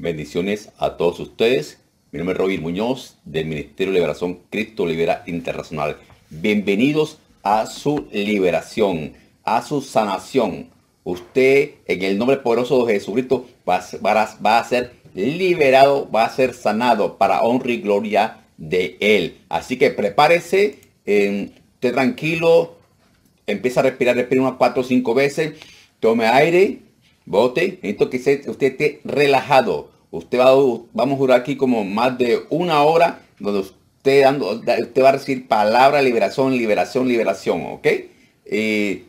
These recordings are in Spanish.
Bendiciones a todos ustedes. Mi nombre es Robin Muñoz del Ministerio de Liberación Cristo Libera Internacional. Bienvenidos a su liberación, a su sanación. Usted en el nombre poderoso de Jesucristo va, va, a ser liberado, va a ser sanado para honra y gloria de Él. Así que prepárese, em, esté tranquilo, empieza a respirar, respira unas cuatro, o cinco veces, tome aire, bote, necesito que usted esté relajado. Usted va, a vamos a durar aquí como más de una hora donde usted, dando, usted va a recibir palabra, liberación, liberación, liberación, ¿ok? Eh,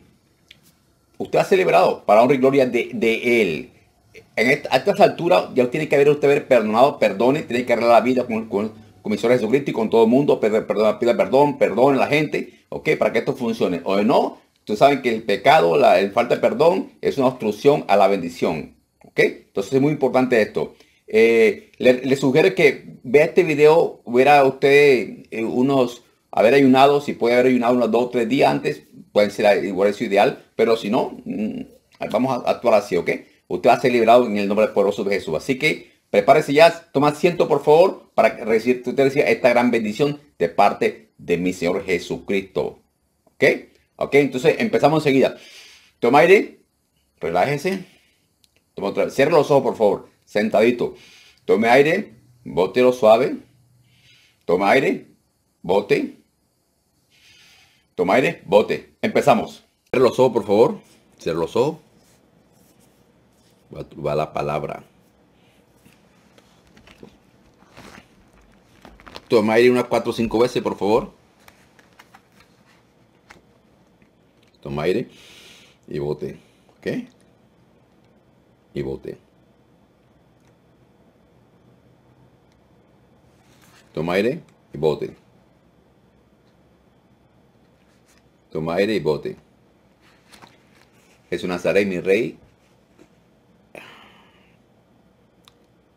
usted ha celebrado liberado para honrar y gloria de, Él. En esta, a estas alturas ya tiene que haber usted haber perdonado, perdone, tiene que arreglar la vida con, con, con mi Señor Jesucristo y con todo el mundo, pida perdón, perdone a la gente, ¿ok? Para que esto funcione. O no, ustedes saben que el pecado, la el falta de perdón es una obstrucción a la bendición, ¿ok? Entonces es muy importante esto. Eh, le, sugiere sugiero que vea este video, hubiera usted eh, unos, haber ayunado, si puede haber ayunado unos dos o tres días antes, puede ser igual eso ideal, pero si no, mm, vamos a actuar así, ¿ok? Usted va a ser liberado en el nombre poderoso de Jesús. Así que prepárese ya, toma asiento por favor, para recibir tu recibir esta gran bendición de parte de mi Señor Jesucristo. ¿Ok? Ok, entonces empezamos enseguida. Toma aire, relájese. Toma Cierra los ojos, por favor sentadito. Tome aire, bote lo suave. Toma aire, bote. Toma aire, bote. Empezamos. Cierra los ojos, por favor. Cierra los ojos. Va la palabra. Toma aire unas cuatro o cinco veces, por favor. Toma aire y bote. ¿Ok? Y bote. Toma aire y bote. Toma aire y bote. Es una mi rey.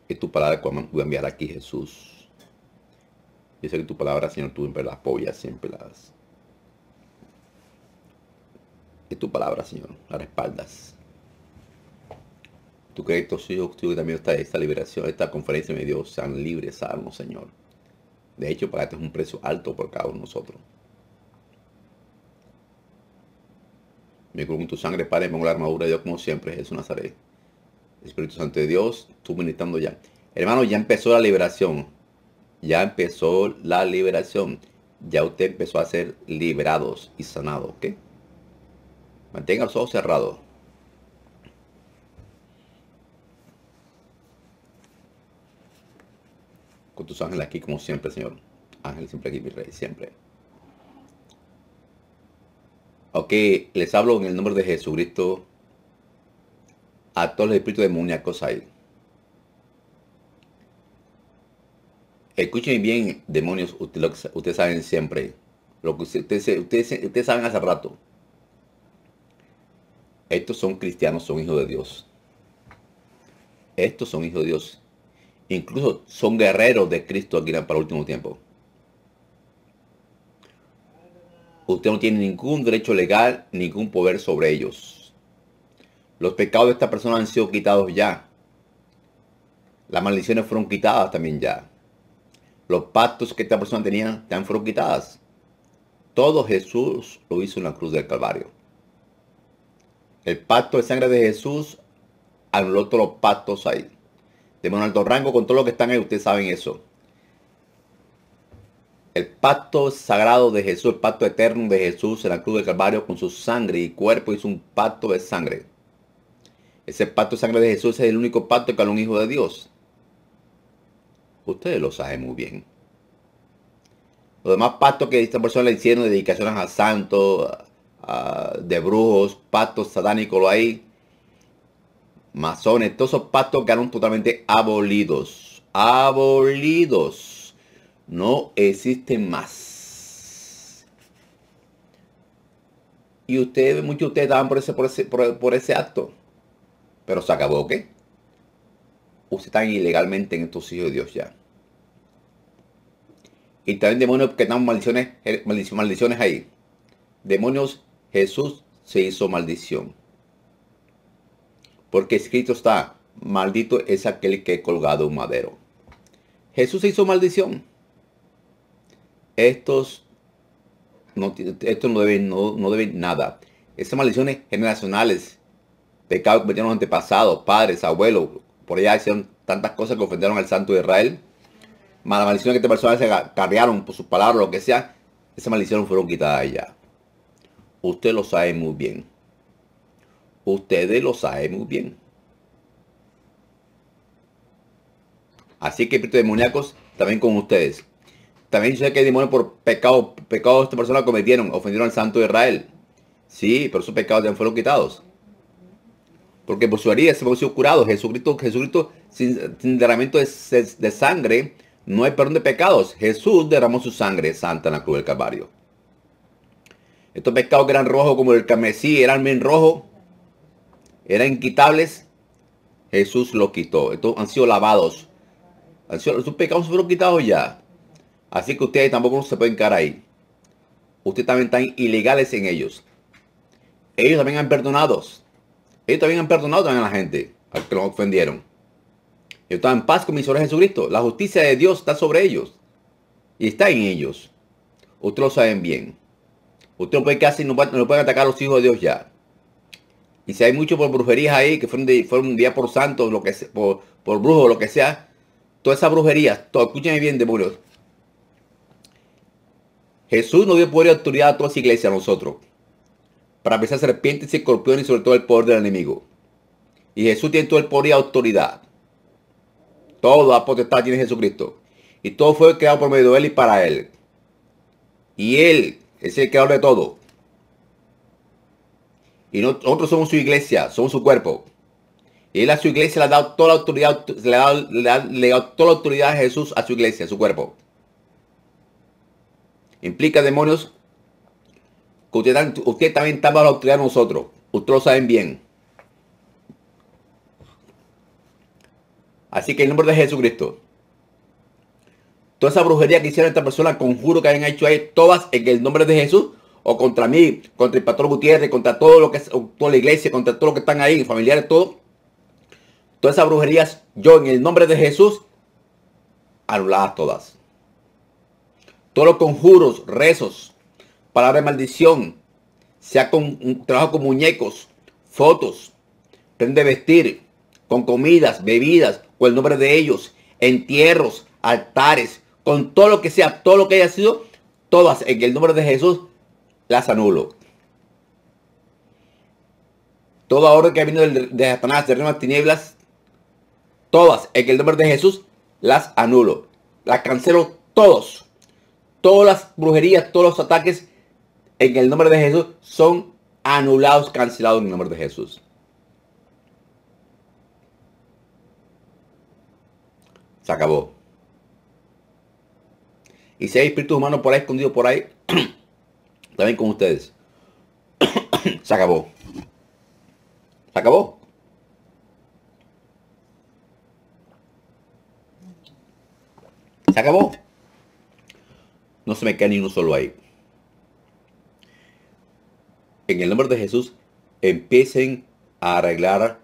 Es tu palabra que voy a enviar aquí, Jesús. Yo sé que tu palabra, Señor, tú siempre las apoyas, siempre las... Es tu palabra, Señor, la respaldas. Tú crees que yo, hijos, tú también esta, esta liberación, esta conferencia, me Dios, sean libres, salmos, Señor. De hecho, pagaste un precio alto por cada uno de nosotros. Me con tu sangre, Padre, pongo la armadura de Dios como siempre, Jesús Nazaret. Espíritu Santo de Dios, tú ministrando ya. Hermano, ya empezó la liberación. Ya empezó la liberación. Ya usted empezó a ser liberados y sanados, ¿qué? Mantenga los ojos cerrados. con tus ángeles aquí como siempre, Señor. Ángel siempre aquí, mi rey, siempre. Ok, les hablo en el nombre de Jesucristo a todos los espíritus demoníacos ahí. Escuchen bien, demonios, ustedes, saben siempre. Lo que ustedes saben hace rato. Estos son cristianos, son hijos de Dios. Estos son hijos de Dios incluso son guerreros de Cristo aquí para el último tiempo. Usted no tiene ningún derecho legal, ningún poder sobre ellos. Los pecados de esta persona han sido quitados ya. Las maldiciones fueron quitadas también ya. Los pactos que esta persona tenía también fueron quitadas. Todo Jesús lo hizo en la cruz del Calvario. El pacto de sangre de Jesús anuló todos los pactos ahí de un alto rango, con todo lo que están ahí, ustedes saben eso. El pacto sagrado de Jesús, el pacto eterno de Jesús en la cruz del Calvario con su sangre y cuerpo hizo un pacto de sangre. Ese pacto de sangre de Jesús es el único pacto que habla un hijo de Dios. Ustedes lo saben muy bien. Los demás pactos que esta persona le hicieron, dedicaciones a santos, de brujos, pactos satánicos, lo hay masones, todos esos pactos quedaron totalmente abolidos. Abolidos. No existen más. Y ustedes, muchos de ustedes estaban por ese, por ese, por, ese acto. Pero se acabó, ¿qué? Ustedes están ilegalmente en estos hijos de Dios ya. Y también demonios que están maldiciones, maldiciones ahí. Demonios, Jesús se hizo maldición porque escrito está, maldito es aquel que he colgado un madero. Jesús hizo maldición. Estos no, no deben, no, nada. Esas maldiciones generacionales, pecados que cometieron los antepasados, padres, abuelos, por allá hicieron tantas cosas que ofendieron al santo de Israel. Mala maldición que estas personas se cargaron por sus palabras, lo que sea, esas maldición fueron quitadas allá. Usted lo sabe muy bien. Ustedes lo saben muy bien. Así que espíritus demoníacos también con ustedes. También sé que hay demonios por pecado. Pecados esta persona cometieron. Ofendieron al santo de Israel. Sí, pero esos pecados ya fueron quitados. Porque por su herida se sido curados. Jesucristo, Jesucristo sin, sin derramamiento de, sangre, no hay perdón de pecados. Jesús derramó su sangre santa en la cruz del Calvario. Estos pecados que eran rojos como el carmesí, eran bien rojos, eran inquitables, Jesús los quitó. Estos han sido lavados. Han sido, sus pecados fueron quitados ya. Así que ustedes tampoco se pueden quedar ahí. Ustedes también están ilegales en ellos. Ellos también han perdonado. Ellos también han perdonado también a la gente al que los ofendieron. Yo estaba en paz con mi Señor Jesucristo. La justicia de Dios está sobre ellos. Y está en ellos. Ustedes lo saben bien. Ustedes no casi, no, no pueden atacar a los hijos de Dios ya. Y si hay mucho por brujerías ahí, que fueron, un día por santos, lo que por, por lo que sea, toda esa brujería, todo, bien, demonios. Jesús nos dio poder y autoridad a todas esa iglesia, a nosotros, para empezar serpientes y escorpiones y sobre todo el poder del enemigo. Y Jesús tiene todo el poder y autoridad. Todo la potestad tiene Jesucristo. Y todo fue creado por medio de Él y para Él. Y Él es el creador de todo. Y nosotros somos su iglesia, somos su cuerpo. Y él a su iglesia le ha dado toda la autoridad, le ha dado, toda la autoridad a Jesús a su iglesia, a su cuerpo. Implica demonios que usted, también está bajo la autoridad de nosotros. Ustedes lo saben bien. Así que en nombre de Jesucristo. Toda esa brujería que hicieron esta persona, conjuro que hayan hecho ahí, todas en el nombre de Jesús, o contra mí, contra el pastor Gutiérrez, contra todo lo que es, toda la iglesia, contra todo lo que están ahí, familiares, todo. Todas esas brujerías, yo en el nombre de Jesús, anuladas todas. Todos los conjuros, rezos, palabras de maldición, sea con trabajo con muñecos, fotos, prende vestir, con comidas, bebidas, con el nombre de ellos, entierros, altares, con todo lo que sea, todo lo que haya sido, todas en el nombre de Jesús las anulo. Toda orden que ha venido de Satanás, de las tinieblas, todas, en el nombre de Jesús, las anulo. Las cancelo todos. Todas las brujerías, todos los ataques, en el nombre de Jesús, son anulados, cancelados en el nombre de Jesús. Se acabó. Y si hay espíritus humanos por ahí escondidos por ahí, También con ustedes. Se acabó. Se acabó. Se acabó. No se me queda ni uno solo ahí. En el nombre de Jesús, empiecen a arreglar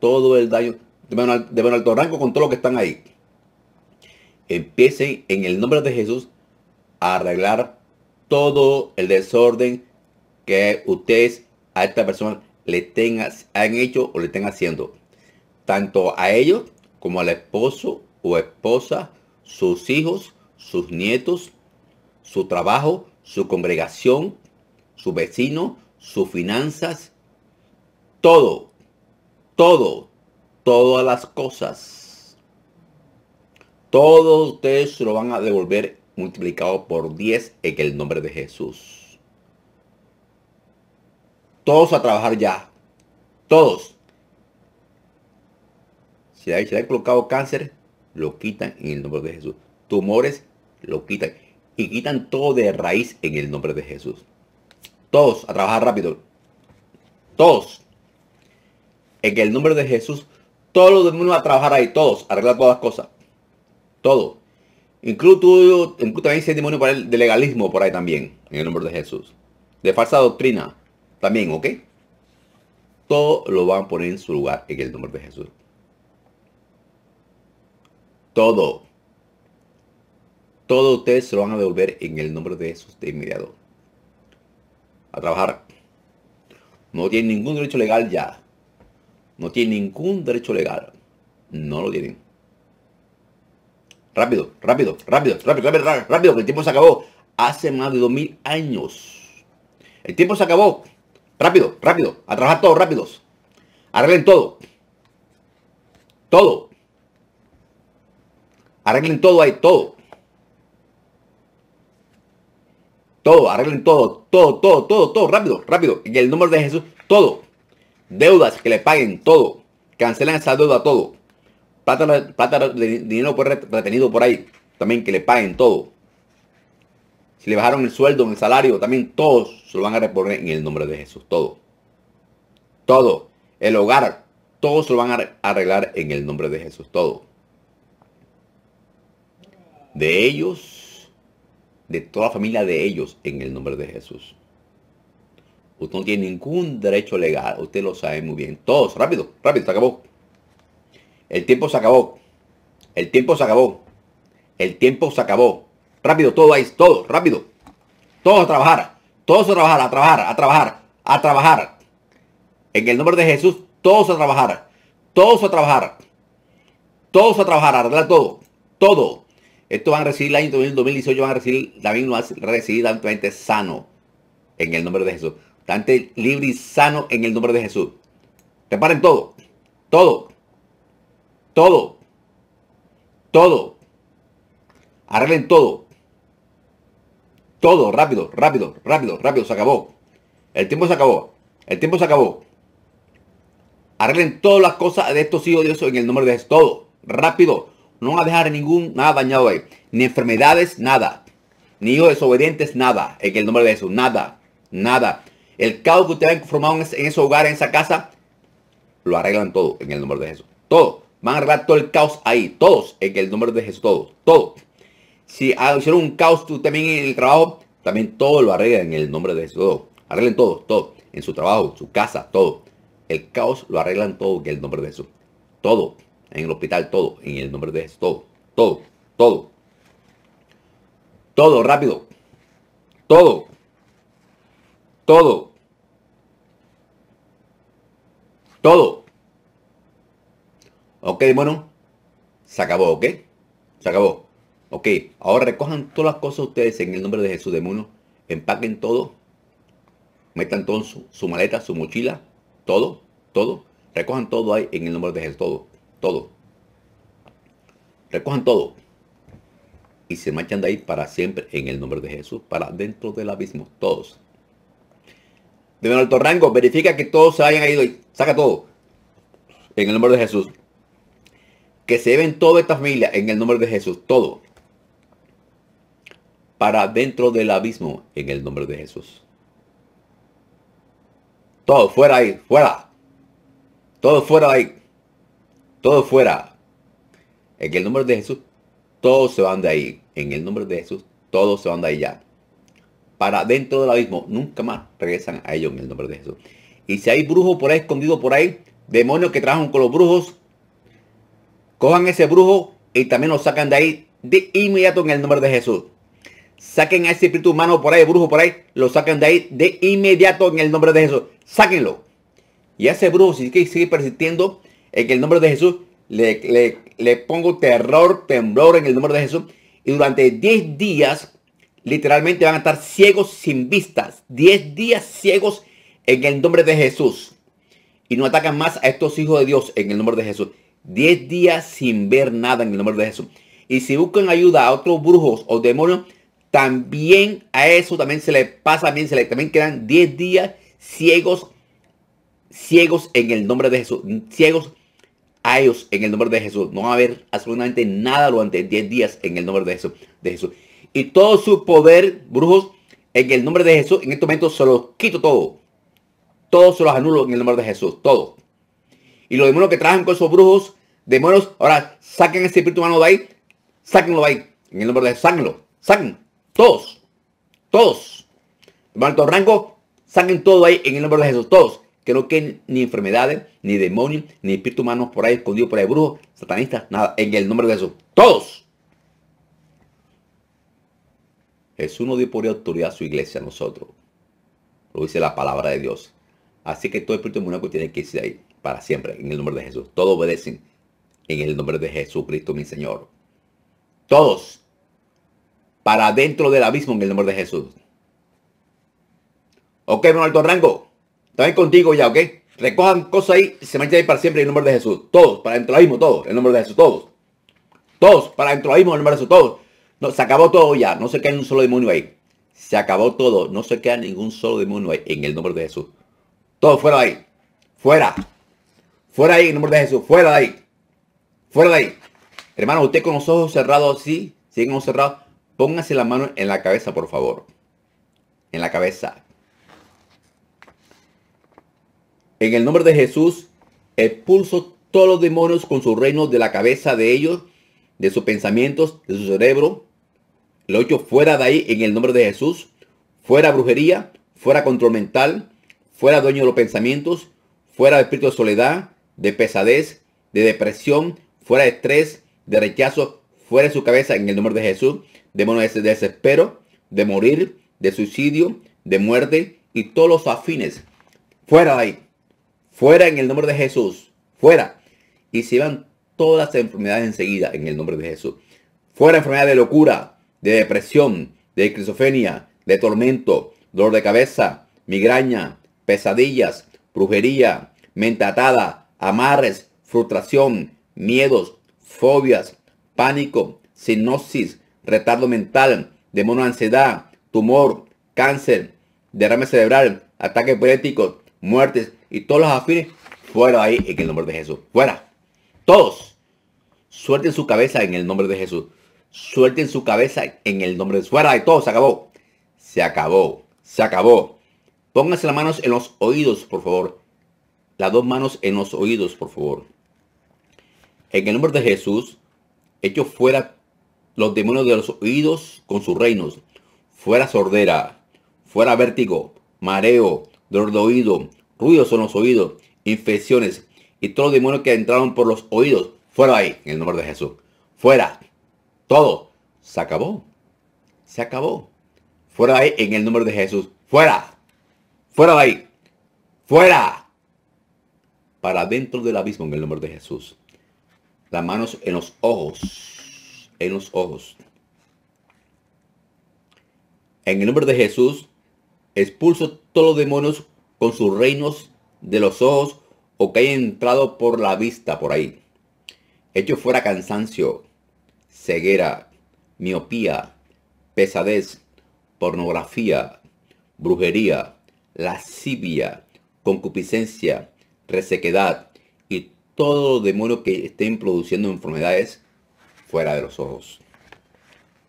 todo el daño de un alto rango con todo lo que están ahí. Empiecen en el nombre de Jesús a arreglar todo el desorden que ustedes a esta persona le tengan, han hecho o le estén haciendo. Tanto a ellos como al esposo o esposa, sus hijos, sus nietos, su trabajo, su congregación, su vecino, sus finanzas, todo, todo, todas las cosas. Todos ustedes se lo van a devolver multiplicado por 10 en el nombre de Jesús. Todos a trabajar ya. Todos. Si le, colocado cáncer, lo quitan en el nombre de Jesús. Tumores, lo quitan. Y quitan todo de raíz en el nombre de Jesús. Todos a trabajar rápido. Todos. En el nombre de Jesús, todos los demonios a trabajar ahí. Todos. Arreglar todas las cosas. todos Incluso, incluso también hay demonio para el, de legalismo por ahí también, en el nombre de Jesús. De falsa doctrina, también, ¿ok? Todo lo van a poner en su lugar en el nombre de Jesús. Todo. Todo ustedes se lo van a devolver en el nombre de Jesús de inmediato. A trabajar. No tienen ningún derecho legal ya. No tienen ningún derecho legal. No lo tienen. Rápido, rápido, rápido, rápido, rápido, rápido, que el tiempo se acabó. Hace más de dos mil años. El tiempo se acabó. Rápido, rápido. A trabajar todos rápidos. Arreglen todo. Todo. Arreglen todo ahí, todo. Todo, arreglen todo, todo, todo, todo, todo, rápido, rápido. En el nombre de Jesús, todo. Deudas que le paguen, todo. Cancelan esa deuda, todo. Plata, de dinero retenido por ahí. También que le paguen todo. Si le bajaron el sueldo, el salario, también todos se lo van a reponer en el nombre de Jesús. Todo. Todo. El hogar. Todos se lo van a arreglar en el nombre de Jesús. Todo. De ellos. De toda la familia de ellos en el nombre de Jesús. Usted no tiene ningún derecho legal. Usted lo sabe muy bien. Todos. Rápido. Rápido. Se acabó. El tiempo se acabó. El tiempo se acabó. El tiempo se acabó. Rápido, todo ahí, todo, rápido. Todos a trabajar. Todos a trabajar, a trabajar, a trabajar, a trabajar. En el nombre de Jesús, todos a trabajar. Todos a trabajar. Todos a trabajar, arreglar todo. Todo. Esto van a recibir el año 2018, van a recibir, David no va recibir sano. En el nombre de Jesús. Dante libre y sano en el nombre de Jesús. Preparen todo. Todo. Todo. Todo. Arreglen todo. Todo, rápido, rápido, rápido, rápido, se acabó. El tiempo se acabó. El tiempo se acabó. Arreglen todas las cosas de estos hijos de Dios en el nombre de Jesús. Todo, rápido. No van a dejar ningún nada dañado ahí. Ni enfermedades, nada. Ni hijos desobedientes, nada. En el nombre de Jesús, nada. Nada. El caos que ustedes han formado en ese, en ese hogar, en esa casa, lo arreglan todo en el nombre de Jesús. Todo. Van a arreglar todo el caos ahí, todos, en el nombre de Jesús, todo todo Si ah, hicieron un caos tú también en el trabajo, también todo lo arreglan en el nombre de Jesús, todo. Arreglen todo, todo. En su trabajo, su casa, todo. El caos lo arreglan todo en el nombre de Jesús. Todo. En el hospital, todo. En el nombre de Jesús, todo. Todo. Todo. Todo, rápido. Todo. Todo. Todo. Ok, bueno, se acabó, ok. Se acabó. Ok, ahora recojan todas las cosas ustedes en el nombre de Jesús de mono. Empaquen todo. Metan todo su, maleta, su mochila. Todo, todo. Recojan todo ahí en el nombre de Jesús. Todo, todo. Recojan todo. Y se marchan de ahí para siempre en el nombre de Jesús. Para dentro del abismo. Todos. De un alto rango, verifica que todos se hayan ido y saca todo. En el nombre de Jesús que se ven toda esta familia en el nombre de Jesús, todo, para dentro del abismo en el nombre de Jesús. Todo fuera ahí, fuera. Todo fuera ahí. Todo fuera. En el nombre de Jesús, todos se van de ahí. En el nombre de Jesús, todos se van de ahí ya. Para dentro del abismo, nunca más regresan a ellos en el nombre de Jesús. Y si hay brujos por ahí escondidos por ahí, demonios que trabajan con los brujos, Cojan ese brujo y también lo sacan de ahí de inmediato en el nombre de Jesús. Saquen a ese espíritu humano por ahí, brujo por ahí, lo sacan de ahí de inmediato en el nombre de Jesús. Sáquenlo. Y a ese brujo, si sigue persistiendo en el nombre de Jesús, le, le, le pongo terror, temblor en el nombre de Jesús. Y durante 10 días, literalmente van a estar ciegos sin vistas. 10 días ciegos en el nombre de Jesús. Y no atacan más a estos hijos de Dios en el nombre de Jesús. 10 días sin ver nada en el nombre de Jesús. Y si buscan ayuda a otros brujos o demonios, también a eso también se le pasa bien, se le también quedan 10 días ciegos, ciegos en el nombre de Jesús, ciegos a ellos en el nombre de Jesús. No va a haber absolutamente nada durante 10 días en el nombre de Jesús, de Jesús. Y todo su poder, brujos, en el nombre de Jesús, en este momento se los quito todo. Todos se los anulo en el nombre de Jesús, todo. Y los demonios que trabajan con esos brujos, demonios, ahora saquen ese espíritu humano de ahí, sáquenlo de ahí, en el nombre de sáquenlo, saquen, todos, todos, de alto rango, saquen todo ahí en el nombre de Jesús, todos, que no queden ni enfermedades, ni demonios, ni espíritu humanos por ahí escondidos, por ahí brujos, satanistas, nada, en el nombre de Jesús, todos. Jesús no dio por autoridad a su iglesia, a nosotros. Lo dice la palabra de Dios. Así que todo espíritu humano tiene que irse ahí para siempre, en el nombre de Jesús. Todos obedecen en el nombre de Jesucristo, mi Señor. Todos, para dentro del abismo en el nombre de Jesús. Ok, hermano alto rango. También contigo ya, ok. Recojan cosas ahí, se manchan ahí para siempre en el nombre de Jesús. Todos, para dentro del abismo, todos, en el nombre de Jesús, todos. Todos, para dentro del abismo, en el nombre de Jesús, todos. No, se acabó todo ya, no se queda un solo demonio ahí. Se acabó todo, no se queda ningún solo demonio ahí, en el nombre de Jesús. Todos fuera ahí. Fuera. Fuera ahí, en el nombre de Jesús, fuera ahí. Fuera de ahí. Hermano, usted con los ojos cerrados así, siguen ojos cerrados, póngase la mano en la cabeza, por favor. En la cabeza. En el nombre de Jesús, expulso todos los demonios con su reino de la cabeza de ellos, de sus pensamientos, de su cerebro. Lo echo fuera de ahí en el nombre de Jesús. Fuera brujería, fuera control mental, fuera dueño de los pensamientos, fuera espíritu de soledad, de pesadez, de depresión, fuera de estrés, de rechazo, fuera de su cabeza en el nombre de Jesús. Démonos de desespero, de morir, de suicidio, de muerte y todos los afines. Fuera de ahí. Fuera en el nombre de Jesús. Fuera. Y se van todas las enfermedades enseguida en el nombre de Jesús. Fuera enfermedad de locura, de depresión, de esquizofrenia, de tormento, dolor de cabeza, migraña, pesadillas, brujería, mente atada, amarres, frustración, miedos, fobias, pánico, sinosis, retardo mental, demonio ansiedad, tumor, cáncer, derrame cerebral, ataques políticos, muertes y todos los afines, fuera ahí en el nombre de Jesús. Fuera. Todos. Suelten su cabeza en el nombre de Jesús. Suelten su cabeza en el nombre de Jesús. Fuera de todo. Se acabó. Se acabó. Se acabó. Pónganse las manos en los oídos, por favor. Las dos manos en los oídos, por favor. En el nombre de Jesús, hecho fuera los demonios de los oídos con sus reinos. Fuera sordera, fuera vértigo, mareo, dolor de oído, ruidos en los oídos, infecciones y todos los demonios que entraron por los oídos. Fuera ahí, en el nombre de Jesús. Fuera. Todo. Se acabó. Se acabó. Fuera ahí, en el nombre de Jesús. Fuera. Fuera ahí. Fuera. Para dentro del abismo, en el nombre de Jesús. Las manos en los ojos. En los ojos. En el nombre de Jesús, expulso todos los demonios con sus reinos de los ojos o que hayan entrado por la vista, por ahí. Hecho fuera cansancio, ceguera, miopía, pesadez, pornografía, brujería, lascivia, concupiscencia, resequedad, todos los demonios que estén produciendo enfermedades fuera de los ojos.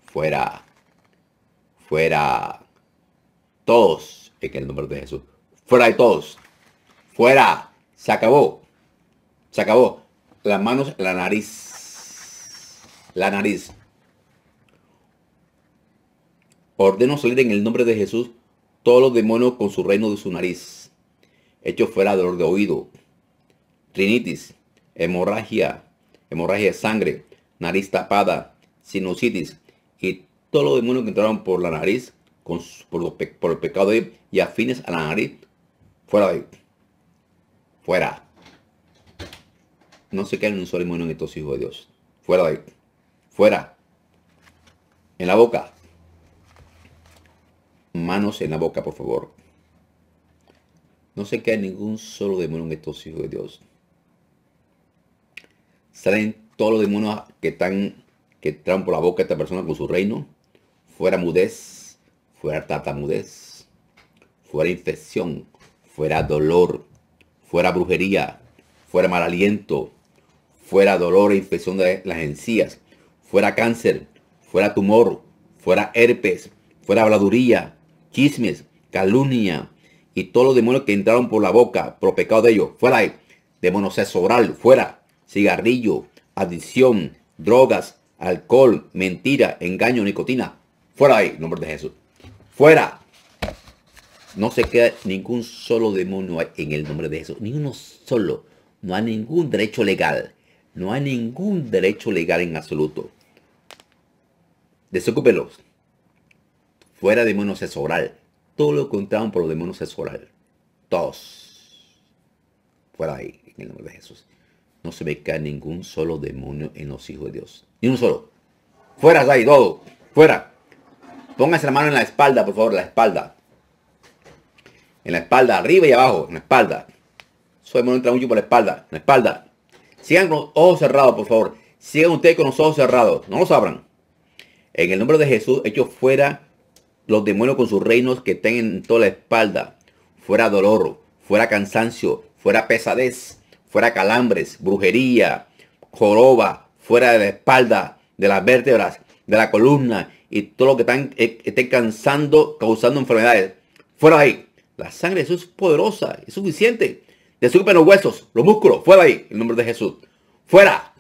Fuera. Fuera. Todos. En el nombre de Jesús. Fuera de todos. Fuera. Se acabó. Se acabó. Las manos, la nariz. La nariz. Ordeno salir en el nombre de Jesús todos los demonios con su reino de su nariz. Hecho fuera dolor de oído. Trinitis hemorragia, hemorragia de sangre, nariz tapada, sinusitis y todos los demonios que entraron por la nariz, con, por, el pecado de y afines a la nariz, fuera de ahí. Fuera. No se caen un solo demonio en estos hijos de Dios. Fuera de ahí. Fuera. En la boca. Manos en la boca, por favor. No se cae ningún solo demonio en estos hijos de Dios salen todos los demonios que están que trampo por la boca de esta persona con su reino. Fuera mudez, fuera tatamudez, fuera infección, fuera dolor, fuera brujería, fuera mal aliento, fuera dolor e infección de las encías, fuera cáncer, fuera tumor, fuera herpes, fuera habladuría, chismes, calumnia y todos los demonios que entraron por la boca, por pecado de ellos, fuera eh, demonio sexo fuera cigarrillo, adicción, drogas, alcohol, mentira, engaño, nicotina. Fuera ahí, nombre de Jesús. Fuera. No se queda ningún solo demonio en el nombre de Jesús. Ninguno solo. No hay ningún derecho legal. No hay ningún derecho legal en absoluto. Desocúpelos. Fuera demonio oral. Todo lo contaban por los demonios esporal, Todos. Fuera ahí, en el nombre de Jesús no se me cae ningún solo demonio en los hijos de Dios. Ni un solo. Fuera, ahí, todo. Fuera. Pónganse la mano en la espalda, por favor, la espalda. En la espalda, arriba y abajo, en la espalda. Soy demonio entra mucho por la espalda, en la espalda. Sigan con los ojos cerrados, por favor. Sigan ustedes con los ojos cerrados. No los abran. En el nombre de Jesús, hecho fuera los demonios con sus reinos que tengan en toda la espalda. Fuera dolor, fuera cansancio, fuera pesadez fuera calambres, brujería, joroba, fuera de la espalda, de las vértebras, de la columna y todo lo que están, eh, cansando, causando enfermedades. Fuera de ahí. La sangre de Jesús es poderosa, es suficiente. Desocupen los huesos, los músculos, fuera de ahí, en el nombre de Jesús. Fuera.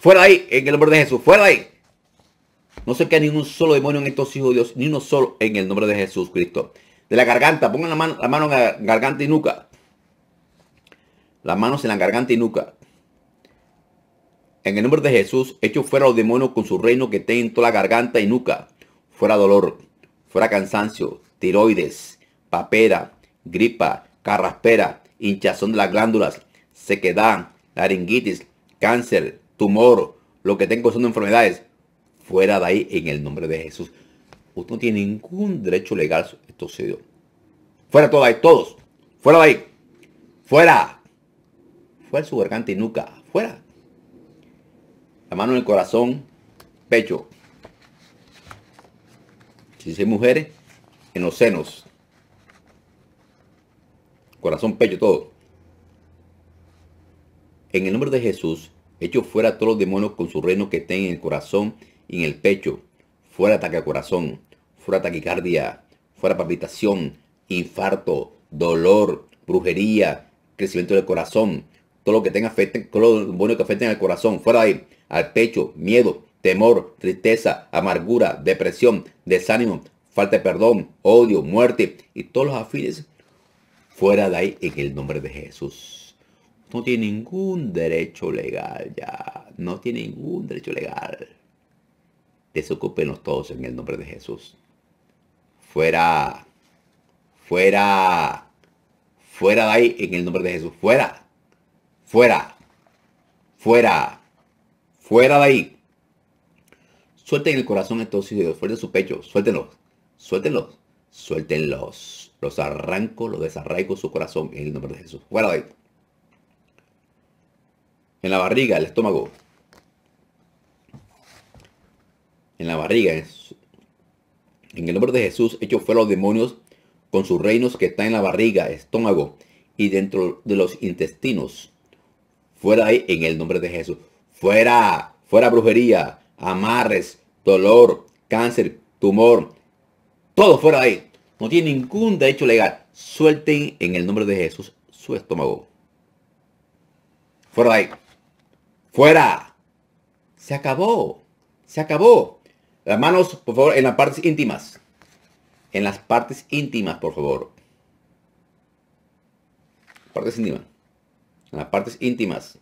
Fuera ahí, en el nombre de Jesús. Fuera de ahí. No se queda ni un solo demonio en estos hijos de Dios, ni uno solo en el nombre de Jesús Cristo. De la garganta, pongan la mano, la mano en la garganta y nuca las manos en la garganta y nuca. En el nombre de Jesús, echo fuera los demonios con su reino que estén en toda la garganta y nuca. Fuera dolor, fuera cansancio, tiroides, papera, gripa, carraspera, hinchazón de las glándulas, sequedad, laringitis, cáncer, tumor, lo que tengo son enfermedades. Fuera de ahí en el nombre de Jesús. Usted no tiene ningún derecho legal. Esto se dio. Fuera todo ahí, todos. Fuera de ahí. Fuera es su garganta y nuca ¡Fuera! La mano en el corazón, pecho. Si se mujeres, en los senos. Corazón, pecho, todo. En el nombre de Jesús, echo fuera todos los demonios con su reino que estén en el corazón y en el pecho. Fuera ataque al corazón, fuera taquicardia, fuera palpitación, infarto, dolor, brujería, crecimiento del corazón, todo lo que tenga afecten, todo lo bueno que en al corazón, fuera de ahí, al pecho, miedo, temor, tristeza, amargura, depresión, desánimo, falta de perdón, odio, muerte y todos los afines, fuera de ahí en el nombre de Jesús. No tiene ningún derecho legal ya, no tiene ningún derecho legal. Desocúpenos todos en el nombre de Jesús. Fuera, fuera, fuera de ahí en el nombre de Jesús, fuera. Fuera. Fuera. Fuera de ahí. Suelten el corazón estos fuera de su pecho. Suéltenlos. Suéltenlos. Suéltenlos. Los arranco, los desarraigo su corazón en el nombre de Jesús. Fuera de ahí. En la barriga, el estómago. En la barriga. En el nombre de Jesús, hecho fuera los demonios con sus reinos que están en la barriga, estómago y dentro de los intestinos Fuera ahí en el nombre de Jesús. Fuera, fuera brujería, amarres, dolor, cáncer, tumor. Todo fuera de ahí. No tiene ningún derecho legal. Suelten en el nombre de Jesús su estómago. Fuera de ahí. Fuera. Se acabó. Se acabó. Las manos, por favor, en las partes íntimas. En las partes íntimas, por favor. Partes íntimas en las partes íntimas.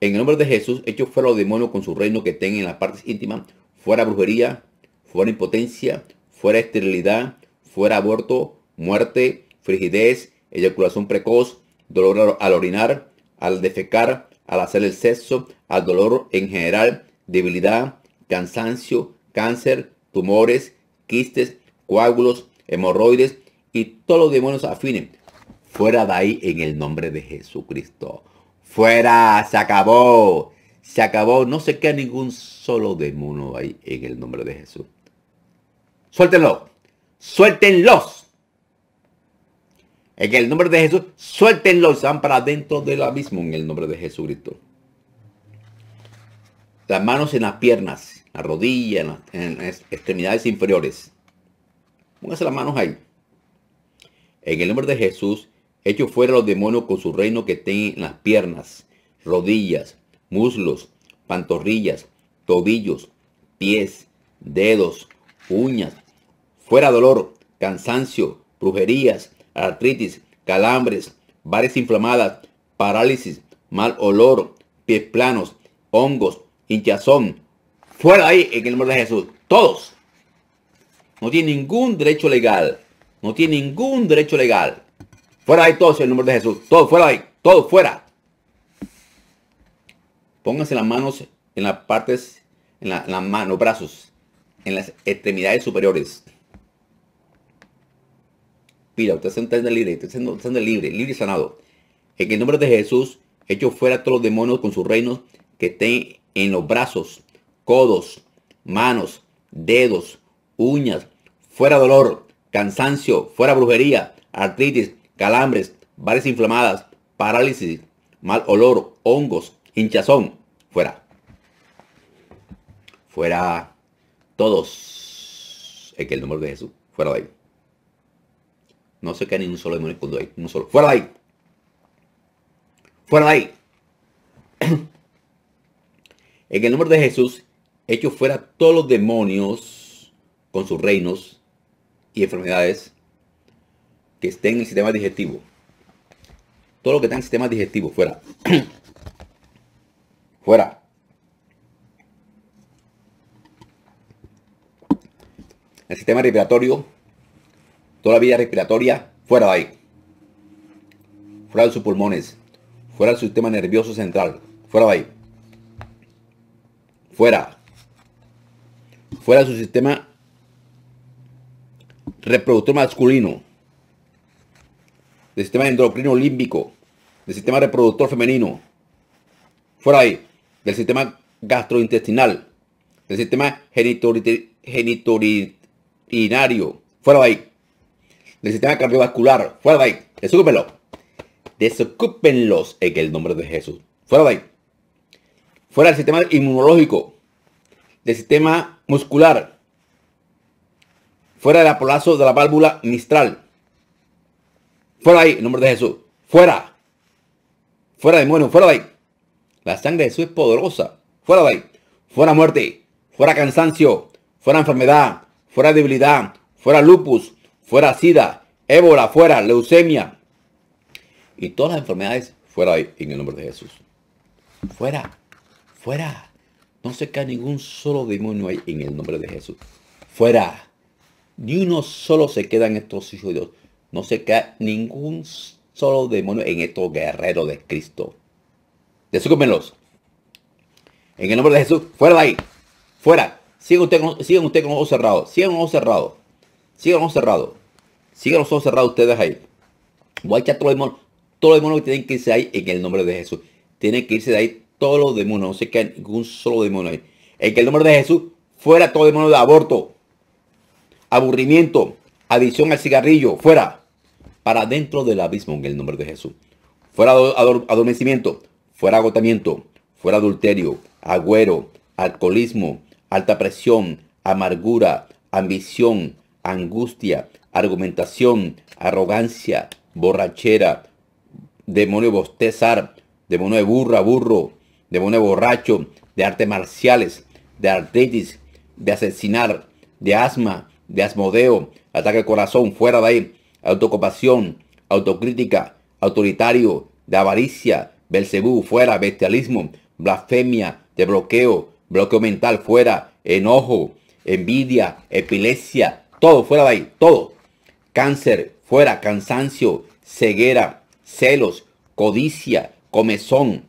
En el nombre de Jesús, hecho fuera los demonios con su reino que estén en las partes íntimas, fuera brujería, fuera impotencia, fuera esterilidad, fuera aborto, muerte, frigidez, eyaculación precoz, dolor al orinar, al defecar, al hacer el sexo, al dolor en general, debilidad, cansancio, cáncer, tumores, quistes, coágulos, hemorroides y todos los demonios afines, Fuera de ahí en el nombre de Jesucristo. Fuera, se acabó. Se acabó. No se queda ningún solo demonio ahí en el nombre de Jesús. Suéltenlo. Suéltenlos. En el nombre de Jesús, suéltenlos. Van para dentro del abismo en el nombre de Jesucristo. Las manos en las piernas, la rodilla, en las, en las extremidades inferiores. Pónganse las manos ahí. En el nombre de Jesús Hecho fuera los demonios con su reino que estén en las piernas, rodillas, muslos, pantorrillas, tobillos, pies, dedos, uñas. Fuera dolor, cansancio, brujerías, artritis, calambres, bares inflamadas, parálisis, mal olor, pies planos, hongos, hinchazón. Fuera ahí en el nombre de Jesús. Todos. No tiene ningún derecho legal. No tiene ningún derecho legal. Fuera de ahí todos en el nombre de Jesús. todo fuera de ahí. Todos fuera. Pónganse las manos en las partes, en, las manos, brazos, en las extremidades superiores. Pira, usted se entiende libre, usted se entiende libre, libre y sanado. En el nombre de Jesús, hecho fuera todos los demonios con sus reinos que estén en los brazos, codos, manos, dedos, uñas, fuera dolor, cansancio, fuera brujería, artritis, calambres, varias inflamadas, parálisis, mal olor, hongos, hinchazón. Fuera. Fuera todos. En el nombre de Jesús. Fuera de ahí. No se cae ni un solo demonio cuando hay. Un solo. Fuera de ahí. Fuera de ahí. en el nombre de Jesús, hecho fuera todos los demonios con sus reinos y enfermedades estén en el sistema digestivo, todo lo que está en el sistema digestivo, fuera. fuera. El sistema respiratorio, toda la vida respiratoria, fuera de ahí. Fuera de sus pulmones, fuera del sistema nervioso central, fuera de ahí. Fuera. Fuera de su sistema reproductor masculino, del sistema endocrino límbico, del sistema reproductor femenino, fuera ahí, del sistema gastrointestinal, del sistema genitorinario. fuera de ahí, del sistema cardiovascular, fuera de ahí, desocúpenlo, desocúpenlos en el nombre de Jesús, fuera de ahí, fuera del sistema inmunológico, del sistema muscular, fuera del apolazo de la válvula mistral, Fuera ahí, en nombre de Jesús. Fuera. Fuera demonio, fuera de ahí. La sangre de Jesús es poderosa. Fuera de ahí. Fuera muerte. Fuera cansancio. Fuera enfermedad. Fuera debilidad. Fuera lupus. Fuera sida. Ébola. Fuera leucemia. Y todas las enfermedades fuera ahí en el nombre de Jesús. Fuera. Fuera. No se cae ningún solo demonio ahí en el nombre de Jesús. Fuera. Ni uno solo se queda en estos hijos de Dios. No se cae ningún solo demonio en estos guerreros de Cristo. Desúcumenlos. En el nombre de Jesús, fuera de ahí. Fuera. Sigan ustedes con, con los ojos cerrados. Sigan los ojos cerrados. Sigan los ojos cerrados. Sigan los ojos cerrados ustedes ahí. Voy a echar todo el mundo Todos los demonios que tienen que irse ahí en el nombre de Jesús. Tienen que irse de ahí todos los demonios. No se que ningún solo demonio ahí. En el nombre de Jesús, fuera todo demonio de aborto. Aburrimiento adición al cigarrillo, fuera, para dentro del abismo en el nombre de Jesús. Fuera adormecimiento, fuera agotamiento, fuera adulterio, agüero, alcoholismo, alta presión, amargura, ambición, angustia, argumentación, arrogancia, borrachera, demonio bostezar, demonio de burra, burro, demonio de borracho, de artes marciales, de artritis, de asesinar, de asma, de asmodeo, ataque al corazón, fuera de ahí, autocompasión, autocrítica, autoritario, de avaricia, Belcebú, fuera, bestialismo, blasfemia, de bloqueo, bloqueo mental, fuera, enojo, envidia, epilepsia, todo fuera de ahí, todo. Cáncer, fuera, cansancio, ceguera, celos, codicia, comezón,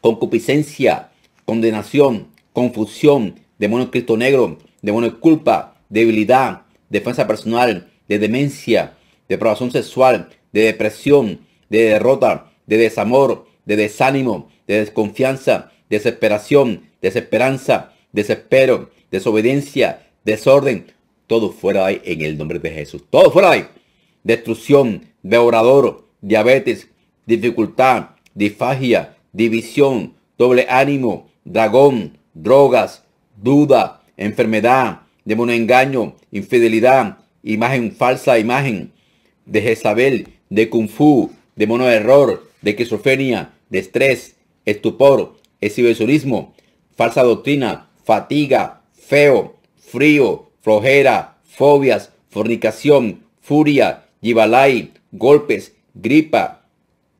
concupiscencia, condenación, confusión, demonio Cristo negro, demonio culpa, debilidad, defensa personal, de demencia, de probación sexual, de depresión, de derrota, de desamor, de desánimo, de desconfianza, desesperación, desesperanza, desespero, desobediencia, desorden. Todo fuera de ahí en el nombre de Jesús. Todo fuera de ahí. Destrucción, devorador, diabetes, dificultad, disfagia, división, doble ánimo, dragón, drogas, duda, enfermedad, demonio de engaño, infidelidad, imagen falsa, imagen de Jezabel, de Kung Fu, demonio de error, de esquizofrenia, de estrés, estupor, exhibicionismo, falsa doctrina, fatiga, feo, frío, flojera, fobias, fornicación, furia, yibalay, golpes, gripa,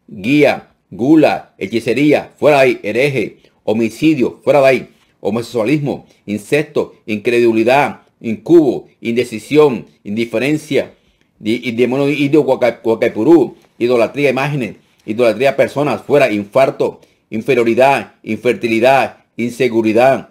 guía, gula, hechicería, fuera de ahí, hereje, homicidio, fuera de ahí, homosexualismo, incesto, incredulidad, incubo, indecisión, indiferencia, demonio idolatría imágenes, idolatría personas, fuera infarto, inferioridad, infertilidad, inseguridad,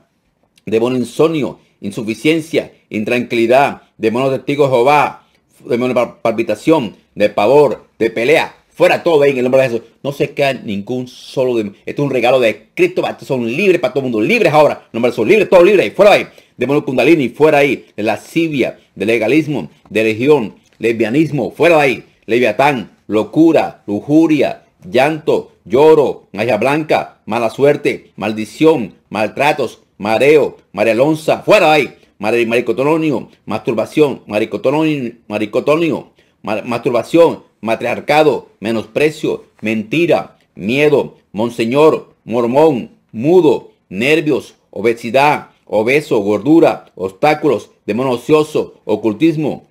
demonio insomnio, insuficiencia, intranquilidad, demonio testigo de Jehová, demonio de palpitación, de pavor, de pelea, Fuera todo en el nombre de Jesús. No se queda ningún solo mí. Esto es un regalo de Cristo. Son libres para todo el mundo. Libres ahora. En nombre de Jesús. Libres, todo libre. Fuera de ahí. Demonio Kundalini. Fuera ahí. De lascivia. De legalismo. De legión Lesbianismo. Fuera ahí. Leviatán. Locura. Lujuria. Llanto. Lloro. Malla blanca. Mala suerte. Maldición. Maltratos. Mareo. María marelonza Fuera de ahí. Maricotonio. Masturbación. Maricotonio. Maricotonio masturbación, matriarcado, menosprecio, mentira, miedo, monseñor, mormón, mudo, nervios, obesidad, obeso, gordura, obstáculos, demonio ocioso, ocultismo,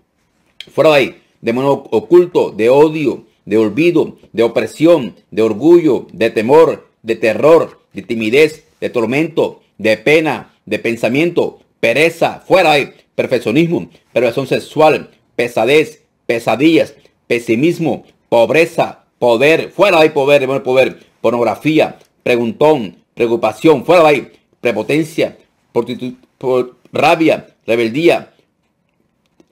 fuera de ahí, demonio oculto, de odio, de olvido, de opresión, de orgullo, de temor, de terror, de timidez, de tormento, de pena, de pensamiento, pereza, fuera de ahí, perfeccionismo, perversión sexual, pesadez, pesadillas, pesimismo, pobreza, poder, fuera de ahí poder, el poder, pornografía, preguntón, preocupación, fuera de ahí, prepotencia, rabia, rebeldía,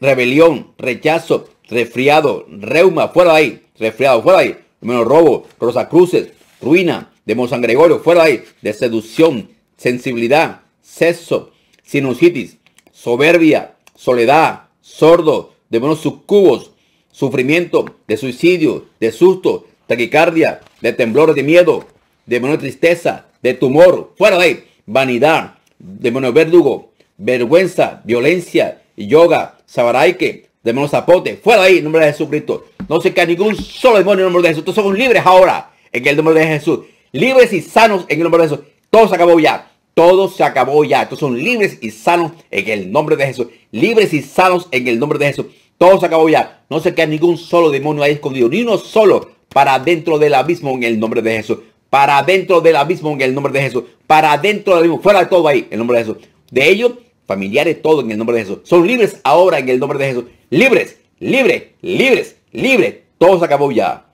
rebelión, rechazo, resfriado, reuma, fuera de ahí, resfriado, fuera de ahí, menos robo, rosacruces, ruina, de San Gregorio, fuera de ahí, de seducción, sensibilidad, sexo, sinusitis, soberbia, soledad, sordo, demonios sucubos, sufrimiento, de suicidio, de susto, taquicardia, de temblor, de miedo, de de tristeza, de tumor, fuera de ahí, vanidad, demonio verdugo, vergüenza, violencia, yoga, sabaraike, demonios zapote, fuera de ahí, en nombre de Jesucristo. No se cae ningún solo demonio en el nombre de Jesús. Todos somos libres ahora en el nombre de Jesús. Libres y sanos en el nombre de Jesús. Todo se acabó ya. Todo se acabó ya. Todos son libres y sanos en el nombre de Jesús. Libres y sanos en el nombre de Jesús. Todo se acabó ya. No se queda ningún solo demonio ahí escondido. Ni uno solo. Para dentro del abismo en el nombre de Jesús. Para dentro del abismo en el nombre de Jesús. Para dentro del abismo. Fuera de todo ahí. En el nombre de Jesús. De ellos, familiares, todo en el nombre de Jesús. Son libres ahora en el nombre de Jesús. Libres. Libres. Libres. Libres. Todo se acabó ya.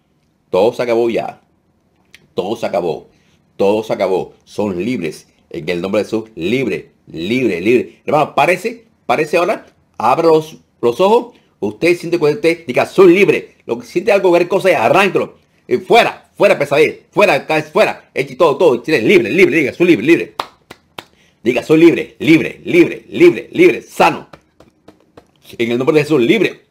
Todo se acabó ya. Todo se acabó. Todo se acabó. Son libres. En el nombre de Jesús. Libre. Libre. Libre. Hermano, parece. Parece ahora. Abra los, los ojos Usted siente que usted, diga, soy libre. Lo que siente algo, ver cosa, arránquelo. y eh, fuera, fuera pesadilla, fuera, fuera. Eche todo, todo. Chile, libre, libre, diga, soy libre, libre. Diga, soy libre, libre, libre, libre, libre, sano. En el nombre de Jesús, libre,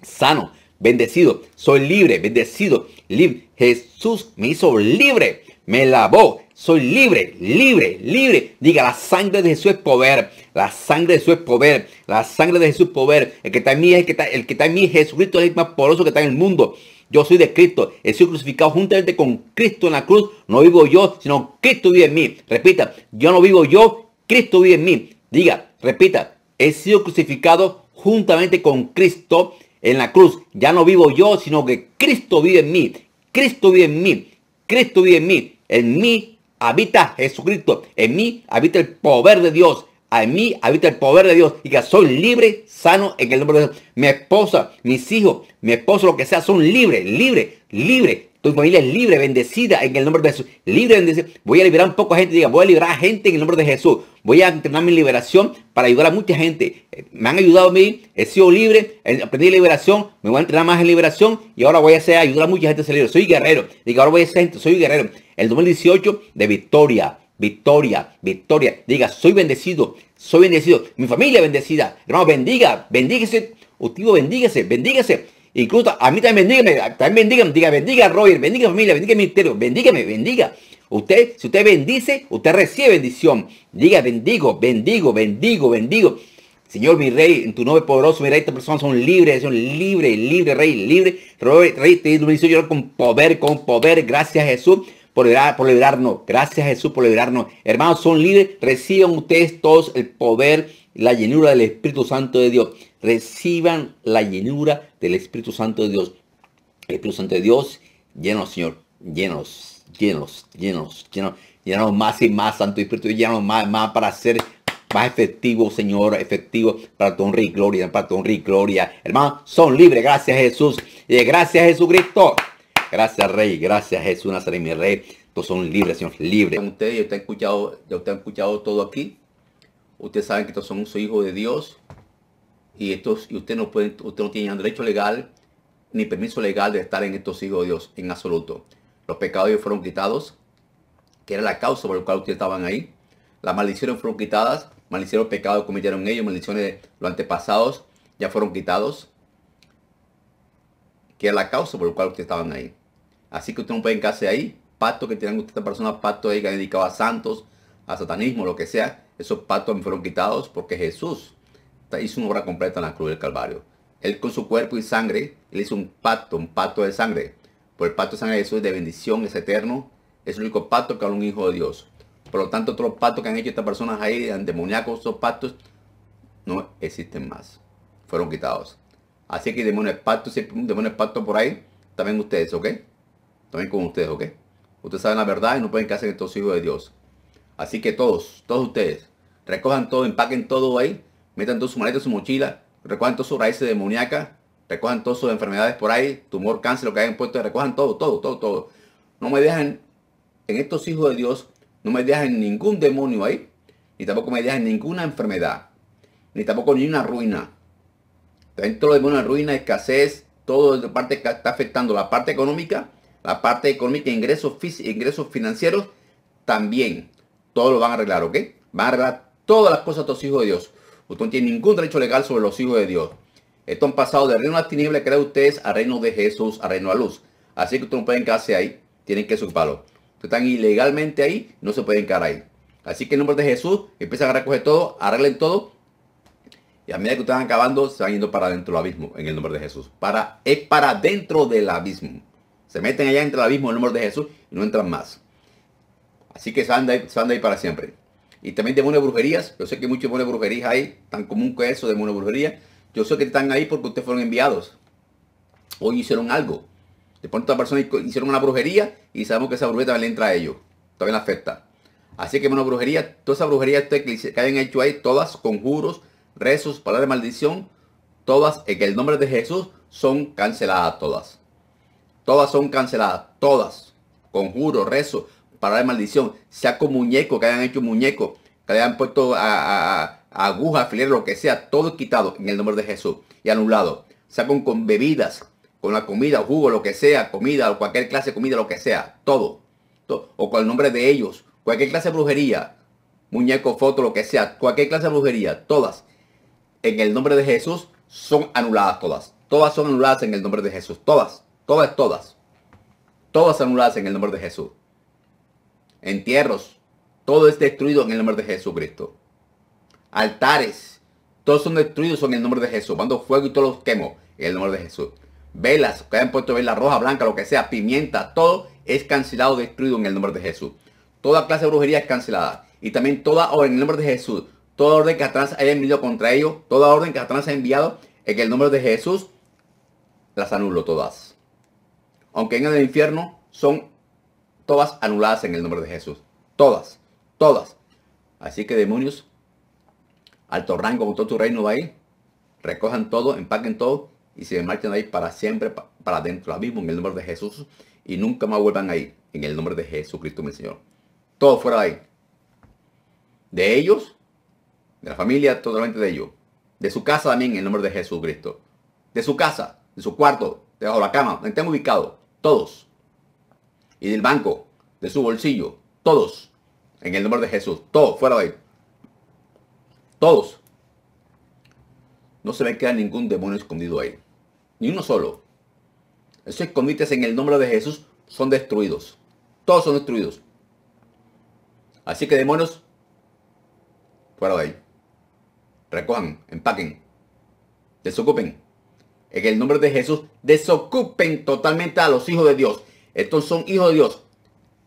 sano, bendecido. Soy libre, bendecido, libre. Jesús me hizo libre, me lavó. Soy libre, libre, libre. Diga, la sangre de Jesús es poder. La sangre de Jesús es poder. La sangre de Jesús es poder. El que está en mí es el que está, el que está en mí. Jesucristo es el más poderoso que está en el mundo. Yo soy de Cristo. He sido crucificado juntamente con Cristo en la cruz. No vivo yo, sino Cristo vive en mí. Repita, yo no vivo yo, Cristo vive en mí. Diga, repita, he sido crucificado juntamente con Cristo en la cruz. Ya no vivo yo, sino que Cristo vive en mí. Cristo vive en mí. Cristo vive en mí. En mí habita Jesucristo. En mí habita el poder de Dios a mí habita el poder de Dios y que soy libre, sano en el nombre de Jesús. Mi esposa, mis hijos, mi esposo, lo que sea, son libres, libres, libres. Tu familia es libre, bendecida en el nombre de Jesús. Libre, bendecida. Voy a liberar un poco a gente. Diga, voy a liberar a gente en el nombre de Jesús. Voy a entrenar mi liberación para ayudar a mucha gente. Eh, me han ayudado a mí. He sido libre. Aprendí liberación. Me voy a entrenar más en liberación. Y ahora voy a hacer, ayudar a mucha gente a ser libre. Soy guerrero. Diga, ahora voy a ser gente. Soy guerrero. El 2018 de victoria victoria, victoria. Diga, soy bendecido, soy bendecido, mi familia bendecida. Hermano, bendiga, bendíguese, Utivo, bendíguese, bendíguese. Incluso a mí también bendígame, también bendígame, diga, bendiga Roger, bendiga mi familia, bendiga mi ministerio, bendígame, bendiga. Usted, si usted bendice, usted recibe bendición. Diga, bendigo, bendigo, bendigo, bendigo. Señor, mi rey, en tu nombre poderoso, mi rey, estas personas son libres, son libres, libres, rey, libre. Rey, te bendición, con poder, con poder. Gracias, Jesús por, liberarnos. Gracias Jesús por liberarnos. Hermanos, son libres. Reciban ustedes todos el poder, la llenura del Espíritu Santo de Dios. Reciban la llenura del Espíritu Santo de Dios. Espíritu Santo de Dios, llenos, Señor. Llenos, llenos, llenos, llenos. más y más, Santo Espíritu. Llenos más, más para ser más efectivo, Señor, efectivo para tu honra y gloria, para tu honra y gloria. Hermanos, son libres, gracias Jesús. Eh, gracias Jesucristo. Gracias, Rey. Gracias, Jesús Nazareno, mi Rey. Todos son libres, Señor, libres. Ustedes ya usted han escuchado, ya usted han escuchado todo aquí. Ustedes saben que todos son hijos de Dios. Y estos, y usted no pueden, usted no tiene derecho legal ni permiso legal de estar en estos hijos de Dios en absoluto. Los pecados de ellos fueron quitados, que era la causa por la cual ustedes estaban ahí. Las maldiciones fueron quitadas, maldiciones pecados cometieron ellos, maldiciones de los antepasados ya fueron quitados, que era la causa por la cual ustedes estaban ahí. Así que ustedes no pueden encarse ahí. Pacto que tienen esta persona, pactos que han dedicado a santos, a satanismo, lo que sea. Esos pactos fueron quitados porque Jesús hizo una obra completa en la cruz del Calvario. Él con su cuerpo y sangre, él hizo un pacto, un pacto de sangre. Por el pacto de sangre de Jesús es de bendición, es eterno. Es el único pacto que habla un hijo de Dios. Por lo tanto, todos los pactos que han hecho estas personas ahí, demoníacos, esos pactos, no existen más. Fueron quitados. Así que demonios pacto, si demonios pacto por ahí, también ustedes, ¿ok? También con ustedes, ¿ok? Ustedes saben la verdad y no pueden quedarse en estos hijos de Dios. Así que todos, todos ustedes, recojan todo, empaquen todo ahí, metan todo su maleta, su mochila, recojan todas sus raíces demoníacas, recojan todas sus enfermedades por ahí, tumor, cáncer, lo que hayan puesto, recojan todo, todo, todo, todo. No me dejan en estos hijos de Dios, no me dejan ningún demonio ahí, ni tampoco me dejan ninguna enfermedad, ni tampoco ni una ruina. Dentro de una ruina, escasez, todo de parte que está afectando la parte económica la parte económica, ingresos, ingresos financieros, también. Todo lo van a arreglar, ¿ok? Van a arreglar todas las cosas a tus hijos de Dios. Usted no tiene ningún derecho legal sobre los hijos de Dios. esto han pasado del reino de que tinieblas, ustedes, al reino de Jesús, al reino de luz. Así que ustedes no pueden quedarse ahí. Tienen que palo. Ustedes están ilegalmente ahí, no se pueden quedar ahí. Así que en nombre de Jesús, empiezan a recoger todo, arreglen todo. Y a medida que ustedes van acabando, se van yendo para dentro del abismo, en el nombre de Jesús. Para, es para dentro del abismo. Se meten allá, entre el abismo en el nombre de Jesús y no entran más. Así que se anda ahí, para siempre. Y también demonios de brujerías. Yo sé que hay muchos demonios brujerías ahí, tan común que eso, demonios de brujería. Yo sé que están ahí porque ustedes fueron enviados. Hoy hicieron algo. De pronto persona persona hicieron una brujería y sabemos que esa brujería también le entra a ellos. También la afecta. Así que, bueno, brujería, toda esa brujería que hayan hecho ahí, todas conjuros, rezos, palabras de maldición, todas en el nombre de Jesús son canceladas todas. Todas son canceladas. Todas. Conjuro, rezo, palabra de maldición. Sea con muñeco, que hayan hecho muñeco, que hayan puesto a, aguja, lo que sea. Todo quitado en el nombre de Jesús y anulado. Sea con, bebidas, con la comida, jugo, lo que sea, comida, o cualquier clase de comida, lo que sea. Todo. todo. O con el nombre de ellos. Cualquier clase de brujería. Muñeco, foto, lo que sea. Cualquier clase de brujería. Todas. En el nombre de Jesús son anuladas todas. Todas son anuladas en el nombre de Jesús. Todas. Todas, todas. Todas anuladas en el nombre de Jesús. Entierros. Todo es destruido en el nombre de Jesucristo. Altares. Todos son destruidos en el nombre de Jesús. Mando fuego y todos los quemo en el nombre de Jesús. Velas, que hayan puesto velas roja, blanca, lo que sea, pimienta, todo es cancelado, destruido en el nombre de Jesús. Toda clase de brujería es cancelada. Y también toda orden en el nombre de Jesús. Toda orden que atrás haya venido contra ellos, toda orden que atrás ha enviado en el nombre de Jesús, las anulo todas aunque en el infierno, son todas anuladas en el nombre de Jesús. Todas, todas. Así que demonios, alto rango con todo tu reino de ahí, recojan todo, empaquen todo y se marchen ahí para siempre, para adentro, abismo, en el nombre de Jesús. Y nunca más vuelvan ahí, en el nombre de Jesucristo, mi Señor. Todo fuera de ahí. De ellos, de la familia, totalmente de ellos. De su casa también, en el nombre de Jesucristo. De su casa, de su cuarto, debajo de la cama, donde estén ubicados todos. Y del banco, de su bolsillo, todos. En el nombre de Jesús, todos, fuera de ahí. Todos. No se me queda ningún demonio escondido ahí. Ni uno solo. Esos escondites en el nombre de Jesús son destruidos. Todos son destruidos. Así que demonios, fuera de ahí. Recojan, empaquen, desocupen. En el nombre de Jesús, desocupen totalmente a los hijos de Dios. Estos son hijos de Dios.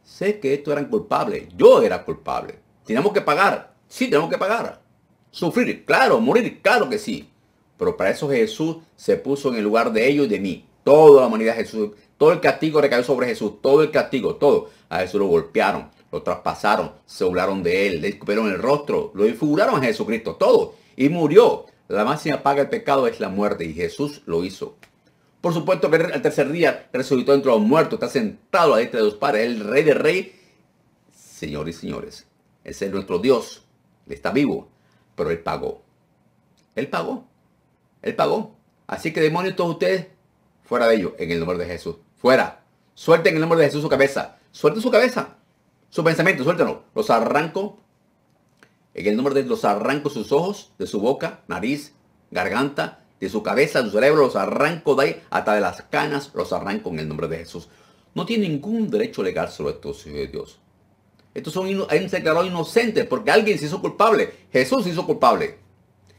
Sé que estos eran culpables. Yo era culpable. Tenemos que pagar. Sí, tenemos que pagar. Sufrir, claro, morir, claro que sí. Pero para eso Jesús se puso en el lugar de ellos y de mí. Toda la humanidad Jesús, todo el castigo recayó sobre Jesús, todo el castigo, todo. A Jesús lo golpearon, lo traspasaron, se burlaron de él, le escupieron el rostro, lo infiguraron a Jesucristo, todo. Y murió. La máxima paga del pecado es la muerte y Jesús lo hizo. Por supuesto que el tercer día resucitó entre los muertos, está sentado a diestra de los padres, el rey de rey. Señores y señores, ese es nuestro Dios, está vivo, pero Él pagó. Él pagó, Él pagó. Así que demonios todos ustedes, fuera de ellos, en el nombre de Jesús, fuera. Suelten en el nombre de Jesús su cabeza, suelten su cabeza, su pensamiento, suéltenlo. Los arranco en el nombre de los arranco sus ojos, de su boca, nariz, garganta, de su cabeza, de su cerebro, los arranco de ahí, hasta de las canas, los arranco en el nombre de Jesús. No tiene ningún derecho legal sobre estos hijos de Dios. Estos son, declarados inocentes porque alguien se hizo culpable. Jesús se hizo culpable.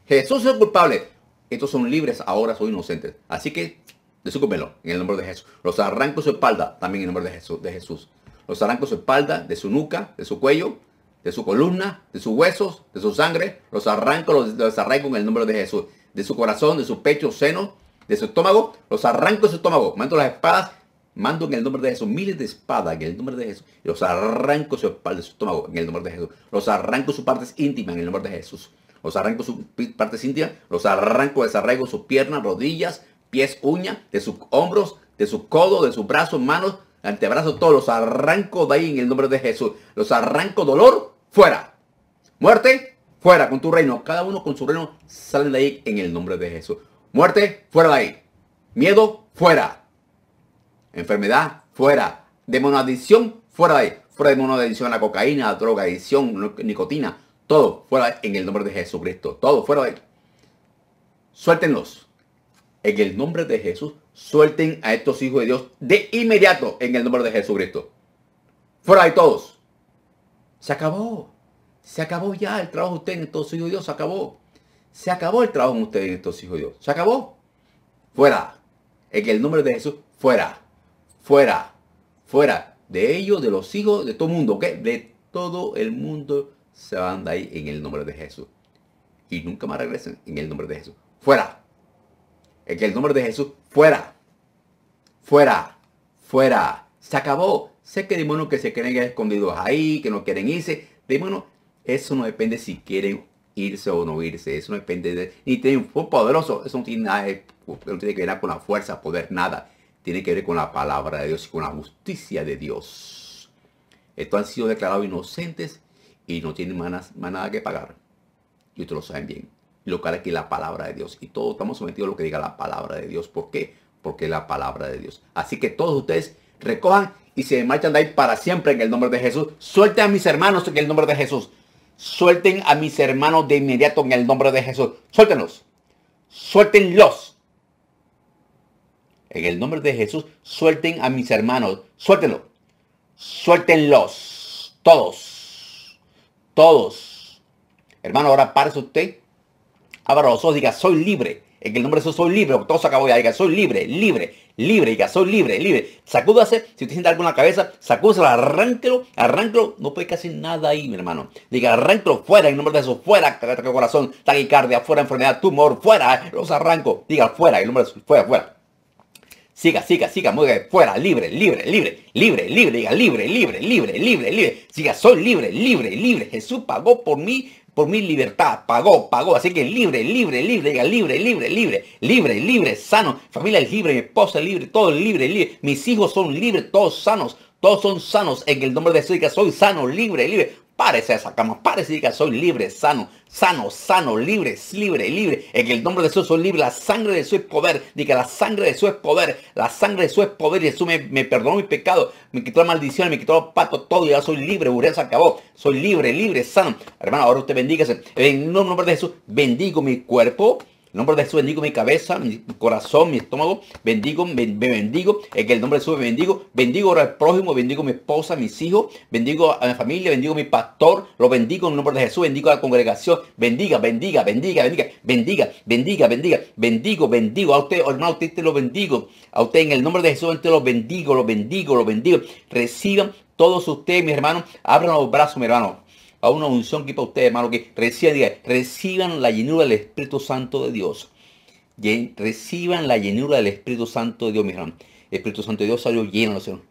Jesús se hizo culpable. Estos son libres ahora, son inocentes. Así que, de desúcupelo en el nombre de Jesús. Los arranco de su espalda, también en el nombre de Jesús. De Jesús. Los arranco de su espalda, de su nuca, de su cuello, de su columna, de sus huesos, de su sangre, los arranco, los desarraigo en el nombre de Jesús. De su corazón, de su pecho, seno, de su estómago, los arranco de su estómago. Mando las espadas, mando en el nombre de Jesús, miles de espadas en el nombre de Jesús. los arranco su espalda, su estómago, en el nombre de Jesús. Los arranco sus partes íntimas, en el nombre de Jesús. Los arranco su parte íntima, los arranco, desarraigo sus piernas, rodillas, pies, uñas, de sus hombros, de su codo, de sus brazos, manos, antebrazos, todos los arranco de ahí en el nombre de Jesús. Los arranco dolor, fuera. Muerte, fuera con tu reino. Cada uno con su reino salen de ahí en el nombre de Jesús. Muerte, fuera de ahí. Miedo, fuera. Enfermedad, fuera. adicción fuera de ahí. Fuera de monadicción, la cocaína, la droga, adicción, nicotina. Todo fuera en el nombre de Jesucristo. Todo fuera de ahí. Suéltenlos. En el nombre de Jesús, suelten a estos hijos de Dios de inmediato en el nombre de Jesucristo. Fuera de todos. Se acabó. Se acabó ya el trabajo de ustedes en estos hijos de Dios. Se acabó. Se acabó el trabajo en ustedes en estos hijos de Dios. Se acabó. Fuera. En el nombre de Jesús. Fuera. Fuera. Fuera. De ellos, de los hijos, de todo el mundo. ¿ok? De todo el mundo se van de ahí en el nombre de Jesús. Y nunca más regresen en el nombre de Jesús. Fuera. En el nombre de Jesús. Fuera. Fuera. Fuera. Se acabó. Sé que hay demonios que se quieren ir escondidos ahí, que no quieren irse. Demonios, eso no depende si quieren irse o no irse. Eso no depende de... Ni tienen un poderoso. Eso no tiene, nada, tiene que ver con la fuerza, poder, nada. Tiene que ver con la palabra de Dios y con la justicia de Dios. Estos han sido declarados inocentes y no tienen más, nada que pagar. Y ustedes lo saben bien. Lo que aquí la palabra de Dios. Y todos estamos sometidos a lo que diga la palabra de Dios. ¿Por qué? Porque es la palabra de Dios. Así que todos ustedes recojan y se ahí para siempre en el nombre de Jesús. Suelten a mis hermanos en el nombre de Jesús. Suelten a mis hermanos de inmediato en el nombre de Jesús. Suéltenlos. Suéltenlos. En el nombre de Jesús, suelten a mis hermanos. Suéltenlos. sueltenlos Todos. Todos. Hermano, ahora párese usted. Abra los ojos, diga, soy libre. En el nombre de Jesús, soy libre. Todo se acabó ya. Diga, soy libre, libre, libre, diga, soy libre, libre. Sacúdase, si usted siente algo en la cabeza, sacúdaselo, arránquelo, arránquelo. No puede casi nada ahí, mi hermano. Diga, arránquelo fuera, en nombre de Jesús, fuera, corazón, taquicardia, fuera, enfermedad, tumor, fuera, los arranco. Diga, fuera, en nombre de Jesús, fuera, fuera. Siga, siga, siga, mueve fuera, libre, libre, libre, libre, libre, diga, libre, libre, libre, libre, libre. Siga, soy libre, libre, libre. Jesús pagó por mí por mi libertad, pagó, pagó. Así que libre, libre, libre, libre, libre, libre, libre, libre, sano. Familia es libre, mi esposa libre, todo libre, libre. Mis hijos son libres, todos sanos. Todos son sanos en el nombre de Jesús, soy sano, libre, libre. Parece, esa cama, párese y diga, soy libre, sano, sano, sano, libre, libre, libre. En el nombre de Jesús soy libre, la sangre de Jesús es poder. Diga, la sangre de Jesús es poder, la sangre de Jesús es poder. Jesús me, me perdonó mi pecado, me quitó la maldición, me quitó los patos, todo, ya soy libre, se acabó. Soy libre, libre, sano. Hermano, ahora usted bendígase. En el nombre de Jesús, bendigo mi cuerpo, el nombre de Jesús bendigo mi cabeza, mi corazón, mi estómago. Bendigo, me bendigo. En el nombre de Jesús bendigo. Bendigo al prójimo, bendigo a mi esposa, mis hijos. Bendigo a mi familia, bendigo a mi pastor. Lo bendigo en el nombre de Jesús. Bendigo a la congregación. Bendiga, bendiga, bendiga, bendiga, bendiga, bendiga, bendiga. Bendigo, bendigo. A usted, hermano, a usted te lo bendigo. A usted en el nombre de Jesús, te lo bendigo, lo bendigo, lo bendigo. Reciban todos ustedes, mis hermanos. Abran los brazos, mi hermano a una unción que para ustedes, hermano, que reciban, reciban la llenura del Espíritu Santo de Dios. reciban la llenura del Espíritu Santo de Dios, mi hermano. Espíritu Santo de Dios, salió lleno Señor.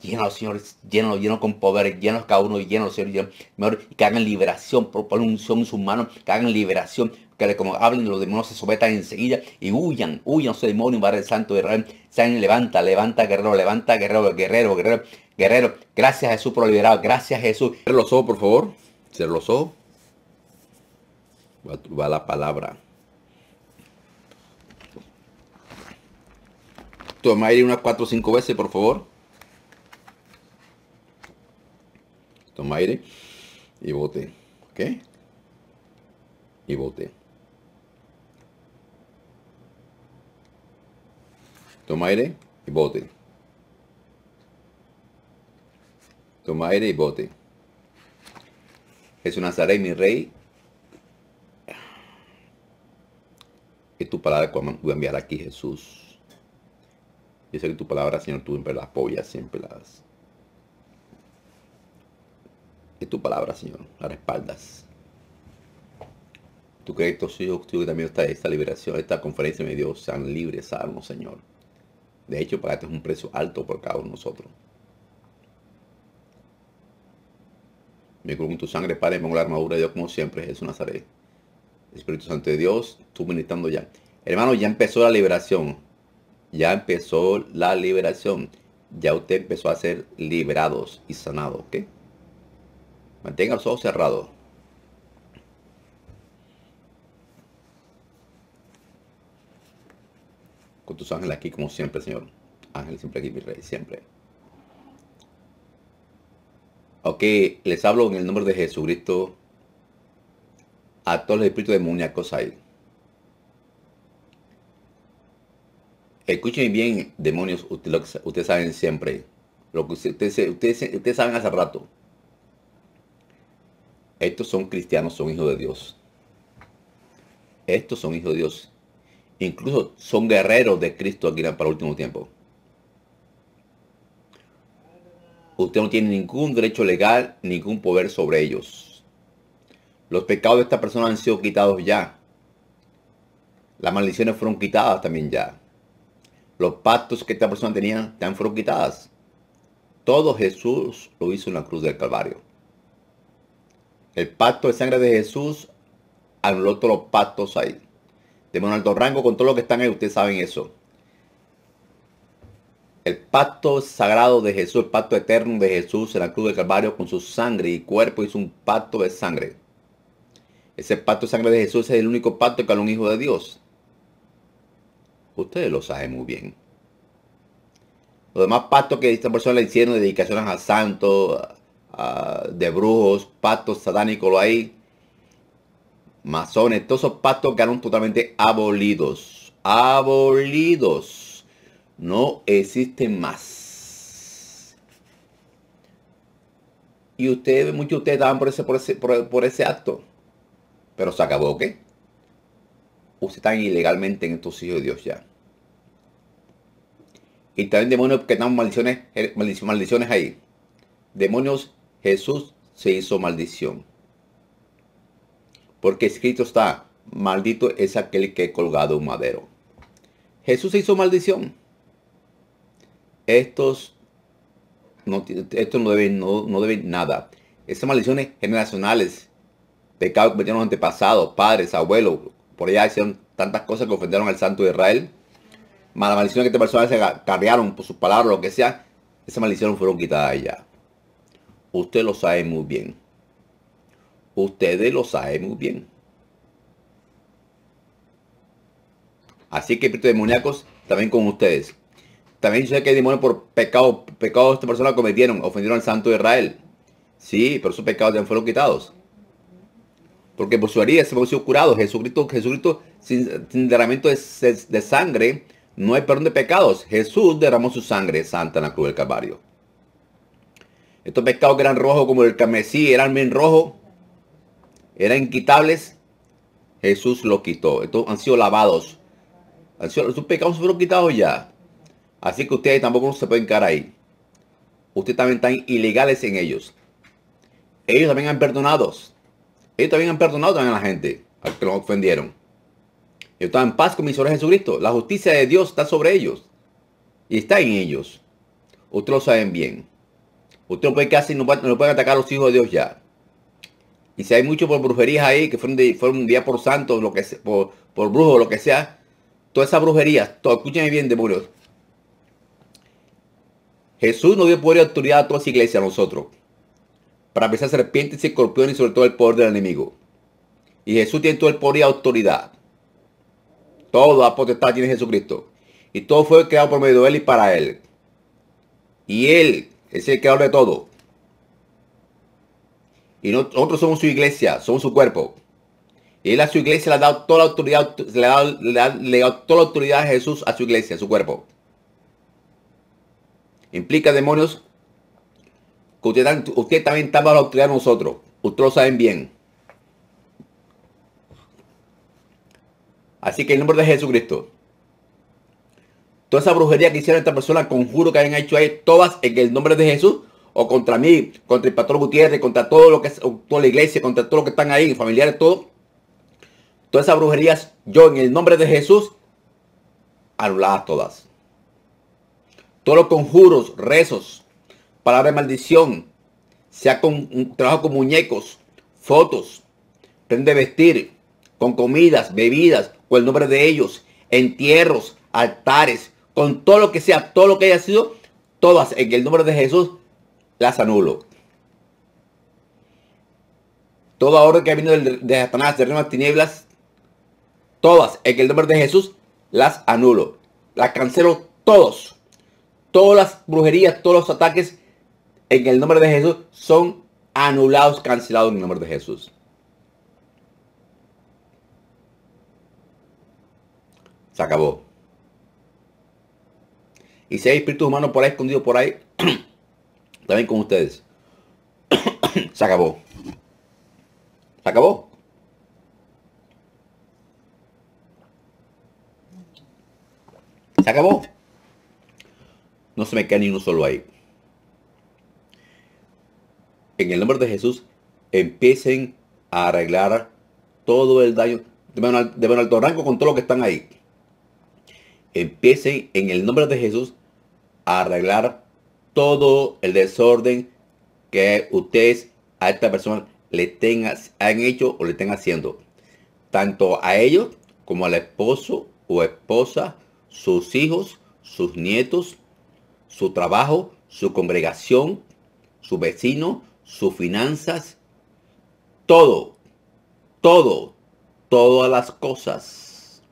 Llénalo, señores llénalo, lleno con poder, llenos cada uno, llénalo, Señor, lleno mejor, y que hagan liberación, por unción en sus manos, que hagan liberación, que como hablen los demonios se sometan enseguida y huyan, huyan su demonios, Padre el Santo de Israel, se levanta, levanta, guerrero, levanta, guerrero, guerrero, guerrero, guerrero, gracias a Jesús por liberar, gracias Jesús, los ojos, por favor. Se los ojos. Va, la palabra. Toma aire unas cuatro o cinco veces, por favor. Toma aire y bote. ¿Ok? Y bote. Toma aire y bote. Toma aire y bote. Jesús Nazaret, mi rey, es tu palabra que voy a enviar aquí, Jesús. Yo sé que tu palabra, Señor, tú siempre las apoyas, siempre las... Es tu palabra, Señor, las respaldas. Tú crees que estos hijos tuyos también está esta liberación, esta conferencia, me Dios, sean libres, salmos, Señor. De hecho, pagaste un precio alto por cada uno de nosotros. Me con tu sangre, Padre, pongo la armadura de Dios como siempre, Jesús Nazaret. Espíritu Santo de Dios, tú ministrando ya. Hermano, ya empezó la liberación. Ya empezó la liberación. Ya usted empezó a ser liberados y sanados, ¿ok? Mantenga los ojos cerrados. Con tus ángeles aquí como siempre, Señor. Ángel siempre aquí, mi rey, siempre. Ok, les hablo en el nombre de Jesucristo a todos los espíritus demoníacos ahí. Escuchen bien, demonios, ustedes saben siempre. Lo que ustedes, ustedes, ustedes saben hace rato. Estos son cristianos, son hijos de Dios. Estos son hijos de Dios. Incluso son guerreros de Cristo aquí para el último tiempo. usted no tiene ningún derecho legal, ningún poder sobre ellos. Los pecados de esta persona han sido quitados ya. Las maldiciones fueron quitadas también ya. Los pactos que esta persona tenía también fueron quitadas. Todo Jesús lo hizo en la cruz del Calvario. El pacto de sangre de Jesús anuló todos los pactos ahí. De un alto rango con todo lo que están ahí, ustedes saben eso. El pacto sagrado de Jesús, el pacto eterno de Jesús en la cruz del Calvario con su sangre y cuerpo hizo un pacto de sangre. Ese pacto de sangre de Jesús es el único pacto que a un hijo de Dios. Ustedes lo saben muy bien. Los demás pactos que esta persona le hicieron, dedicaciones a santos, de brujos, pactos satánicos, lo hay, masones, todos esos pactos quedaron totalmente abolidos. Abolidos no existen más. Y ustedes, muchos de ustedes estaban por ese, por ese, por, ese acto. Pero se acabó, ¿qué? Ustedes están ilegalmente en estos hijos de Dios ya. Y también demonios que están maldiciones, eh, maldiciones ahí. Demonios, Jesús se hizo maldición. Porque escrito está, maldito es aquel que he colgado un madero. Jesús se hizo maldición. Estos no, no deben, no, nada. Esas maldiciones generacionales, pecados que cometieron los antepasados, padres, abuelos, por allá hicieron tantas cosas que ofendieron al santo de Israel. Malas maldiciones que esta persona se cargaron por sus palabras, lo que sea, esas maldiciones fueron quitadas ya. Usted lo sabe muy bien. Ustedes lo saben muy bien. Así que espíritus demoníacos también con ustedes. También dice que hay demonios por pecado, pecados esta persona cometieron, ofendieron al santo de Israel. Sí, pero sus pecados ya fueron quitados. Porque por su herida se han sido curados. Jesucristo, Jesucristo, sin, derramamiento de, sangre, no hay perdón de pecados. Jesús derramó su sangre santa en la cruz del Calvario. Estos pecados que eran rojos como el carmesí, eran bien rojos, eran inquitables. Jesús los quitó. Estos han sido lavados. sus pecados fueron quitados ya. Así que ustedes tampoco se pueden encarar ahí. Ustedes también están ilegales en ellos. Ellos también han perdonado. Ellos también han perdonado también a la gente al que los ofendieron. Yo estaba en paz con mi Señor Jesucristo. La justicia de Dios está sobre ellos. Y está en ellos. Ustedes lo saben bien. Ustedes no casi no, pueden atacar a los hijos de Dios ya. Y si hay mucho por brujerías ahí, que fueron, un día por santos, lo que por, por brujos, lo que sea, toda esa brujería, todo, escúchenme bien, demonios, Jesús nos dio poder y autoridad a toda su iglesia, a nosotros, para pesar serpientes y escorpiones y sobre todo el poder del enemigo. Y Jesús tiene todo el poder y autoridad. Toda la potestad tiene Jesucristo. Y todo fue creado por medio de Él y para Él. Y Él es el creador de todo. Y nosotros somos su iglesia, somos su cuerpo. Y él a su iglesia le ha toda la autoridad, le le ha dado toda la autoridad a Jesús a su iglesia, a su cuerpo. Implica, demonios, que usted, también está para autoridad nosotros. Ustedes lo saben bien. Así que en nombre de Jesucristo. Toda esa brujería que hicieron esta persona, conjuro que hayan hecho ahí, todas en el nombre de Jesús, o contra mí, contra el pastor Gutiérrez, contra todo lo que es, toda la iglesia, contra todo lo que están ahí, familiares, todo. Todas esas brujerías, yo en el nombre de Jesús, anuladas todas. Todos los conjuros, rezos, palabras de maldición, sea con trabajo con muñecos, fotos, prende vestir, con comidas, bebidas, o el nombre de ellos, entierros, altares, con todo lo que sea, todo lo que haya sido, todas en el nombre de Jesús, las anulo. Toda orden que venido de Satanás, de las tinieblas, todas en el nombre de Jesús, las anulo. Las cancelo todos. Todas las brujerías, todos los ataques en el nombre de Jesús son anulados, cancelados en el nombre de Jesús. Se acabó. Y si hay espíritus humanos por ahí escondidos por ahí, también con ustedes. Se acabó. Se acabó. Se acabó. No se me queda ni uno solo ahí. En el nombre de Jesús, empiecen a arreglar todo el daño de al alto rango con todo lo que están ahí. Empiecen en el nombre de Jesús a arreglar todo el desorden que ustedes a esta persona le tengan, han hecho o le estén haciendo. Tanto a ellos como al esposo o esposa, sus hijos, sus nietos, su trabajo, su congregación, su vecino, sus finanzas, todo, todo, todas las cosas.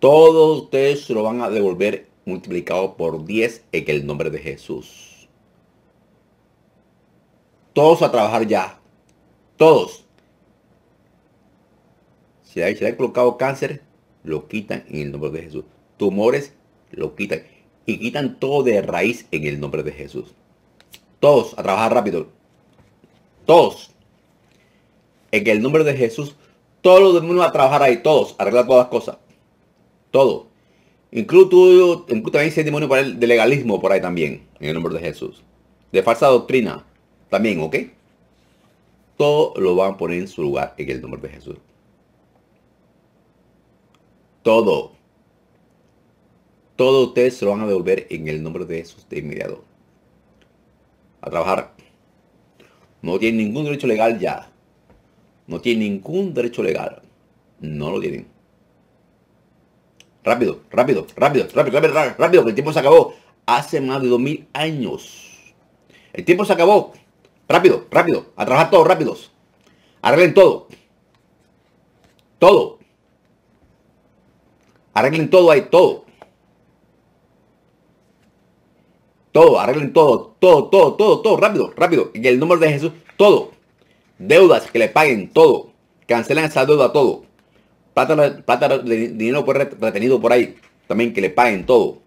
Todos ustedes se lo van a devolver multiplicado por 10 en el nombre de Jesús. Todos a trabajar ya. Todos. Si le ha colocado cáncer, lo quitan en el nombre de Jesús. Tumores, lo quitan y quitan todo de raíz en el nombre de Jesús. Todos a trabajar rápido. Todos. En el nombre de Jesús, todos los demonios a trabajar ahí, todos, arreglar todas las cosas. Todo. Incluso, tú, incluso también si demonio para el, de legalismo por ahí también, en el nombre de Jesús. De falsa doctrina, también, ¿ok? Todo lo van a poner en su lugar en el nombre de Jesús. Todo. Todos ustedes se lo van a devolver en el nombre de Jesús de inmediato. A trabajar. No tienen ningún derecho legal ya. No tienen ningún derecho legal. No lo tienen. Rápido, rápido, rápido, rápido, rápido, rápido, que el tiempo se acabó. Hace más de 2000 años. El tiempo se acabó. Rápido, rápido. A trabajar todos rápidos. Arreglen todo. Todo. Arreglen todo ahí, todo. Todo, arreglen todo, todo, todo, todo, todo, rápido, rápido. En el nombre de Jesús, todo. Deudas que le paguen, todo. Cancelan esa deuda, todo. Plata, plata dinero retenido por ahí. También que le paguen todo.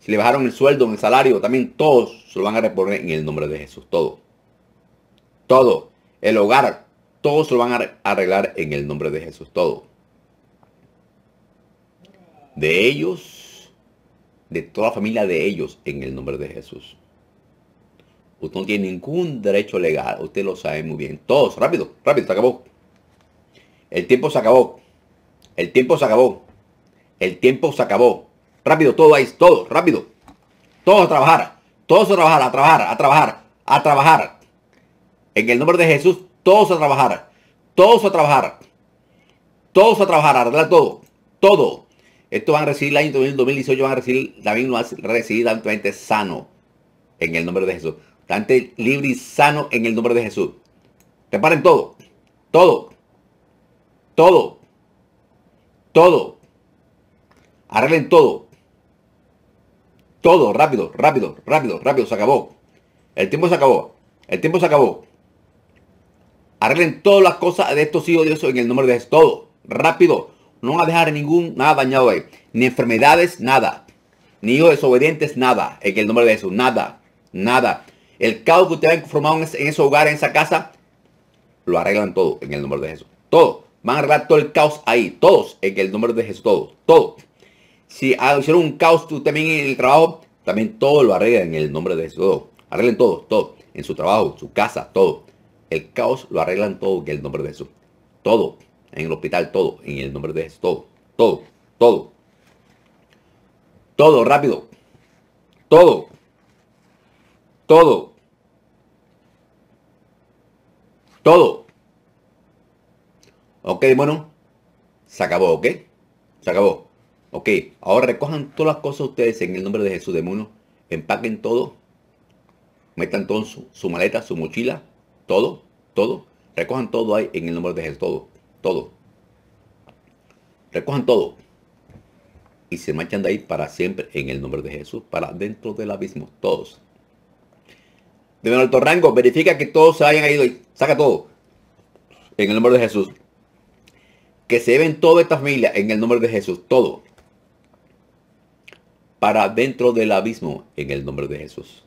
Si le bajaron el sueldo, el salario, también todos se lo van a reponer en el nombre de Jesús. Todo. Todo. El hogar. Todos se lo van a arreglar en el nombre de Jesús. Todo. De ellos de toda la familia de ellos en el nombre de Jesús. Usted no tiene ningún derecho legal, usted lo sabe muy bien. Todos, rápido, rápido, se acabó. El tiempo se acabó. El tiempo se acabó. El tiempo se acabó. Rápido, todo ahí, todo, rápido. Todos a trabajar. Todos a trabajar, a trabajar, a trabajar, a trabajar. En el nombre de Jesús, todos a trabajar. Todos a trabajar. Todos a trabajar, arreglar todo. Todo. Estos van a recibir el año 2018, van a recibir, también no van a recibir sano en el nombre de Jesús. tanto libre y sano en el nombre de Jesús. Reparen todo, todo, todo, todo. Arreglen todo. Todo, rápido, rápido, rápido, rápido, se acabó. El tiempo se acabó. El tiempo se acabó. Arreglen todas las cosas de estos hijos de Dios en el nombre de Jesús. Todo, rápido no va a dejar ningún, nada dañado ahí. Ni enfermedades, nada. Ni hijos desobedientes, nada. En el nombre de Jesús, nada. Nada. El caos que ustedes han formado en ese, hogar, en esa casa, lo arreglan todo en el nombre de Jesús. Todo. Van a arreglar todo el caos ahí. Todos en el nombre de Jesús. todo. Todo. Si hicieron un caos tú también en el trabajo, también todo lo arreglan en el nombre de Jesús. Todo. Arreglen todo. Todo. En su trabajo, su casa, todo. El caos lo arreglan todo en el nombre de Jesús. Todo en el hospital, todo, en el nombre de Jesús, todo, todo, todo. Todo, rápido. Todo. Todo. Todo. Ok, bueno. Se acabó, ¿ok? Se acabó. Ok, ahora recojan todas las cosas ustedes en el nombre de Jesús de Muno. Empaquen todo. Metan todo su, su maleta, su mochila. Todo, todo. Recojan todo ahí en el nombre de Jesús. Todo todo. Recojan todo. Y se marchan de ahí para siempre en el nombre de Jesús, para dentro del abismo, todos. De un alto rango, verifica que todos se hayan ido y saca todo. En el nombre de Jesús. Que se lleven toda esta familia en el nombre de Jesús, todo. Para dentro del abismo, en el nombre de Jesús.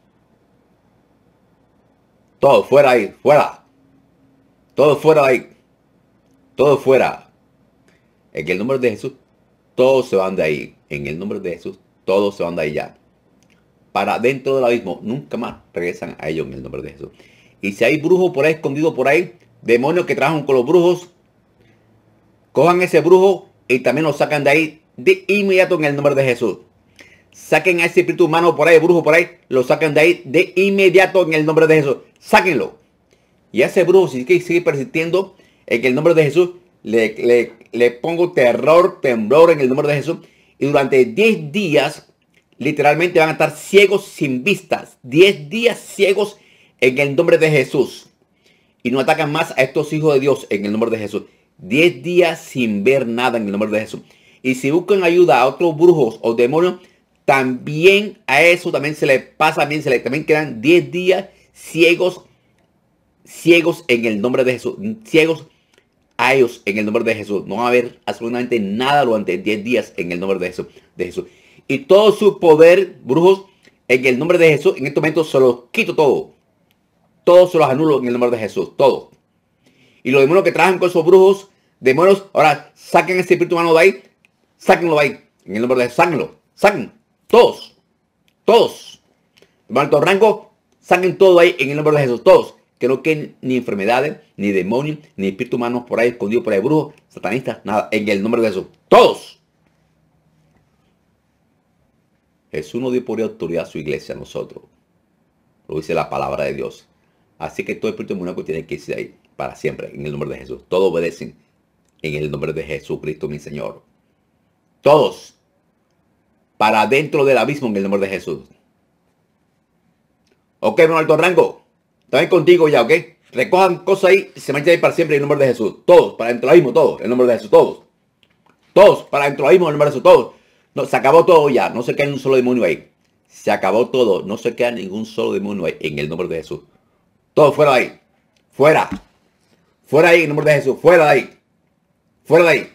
Todo fuera ahí, fuera. Todo fuera ahí todo fuera. En el nombre de Jesús, todos se van de ahí. En el nombre de Jesús, todos se van de ahí ya. Para dentro del abismo, nunca más regresan a ellos en el nombre de Jesús. Y si hay brujos por ahí escondidos por ahí, demonios que trabajan con los brujos, cojan ese brujo y también lo sacan de ahí de inmediato en el nombre de Jesús. Saquen a ese espíritu humano por ahí, brujo por ahí, lo sacan de ahí de inmediato en el nombre de Jesús. Sáquenlo. Y ese brujo, si sigue persistiendo, en el nombre de Jesús le, le, pongo terror, temblor en el nombre de Jesús. Y durante 10 días, literalmente van a estar ciegos sin vistas. 10 días ciegos en el nombre de Jesús. Y no atacan más a estos hijos de Dios en el nombre de Jesús. 10 días sin ver nada en el nombre de Jesús. Y si buscan ayuda a otros brujos o demonios, también a eso también se le pasa, bien. se le también quedan 10 días ciegos, ciegos en el nombre de Jesús, ciegos a ellos en el nombre de Jesús. No va a haber absolutamente nada durante 10 días en el nombre de Jesús, de Jesús. Y todo su poder, brujos, en el nombre de Jesús, en este momento se los quito todo. Todos se los anulo en el nombre de Jesús. Todo. Y los demonios que trabajan con esos brujos, demonios, ahora saquen ese espíritu humano de ahí. Sáquenlo ahí. En el nombre de Jesús. Sáquenlo. Saquen. Todos. Todos. De rango. Saquen todo ahí en el nombre de Jesús. Todos que no queden ni enfermedades, ni demonios, ni espíritus humanos por ahí escondidos por ahí, brujos, satanistas, nada, en el nombre de Jesús. Todos. Jesús no dio por autoridad a su iglesia, a nosotros. Lo dice la palabra de Dios. Así que todo espíritu humano tiene que irse ahí para siempre, en el nombre de Jesús. Todos obedecen en el nombre de Jesucristo, mi Señor. Todos. Para dentro del abismo en el nombre de Jesús. Ok, Alto Rango. También contigo ya, ¿ok? Recojan cosas ahí, se manchan ahí para siempre en el nombre de Jesús. Todos, para dentro ahí mismo, todos, en el nombre de Jesús, todos. Todos, para dentro ahí mismo, en el nombre de Jesús, todos. No, se acabó todo ya, no se queda ni un solo demonio ahí. Se acabó todo, no se queda ningún solo demonio ahí, en el nombre de Jesús. Todos fuera de ahí. Fuera. Fuera ahí, en el nombre de Jesús. Fuera de ahí. Fuera de ahí.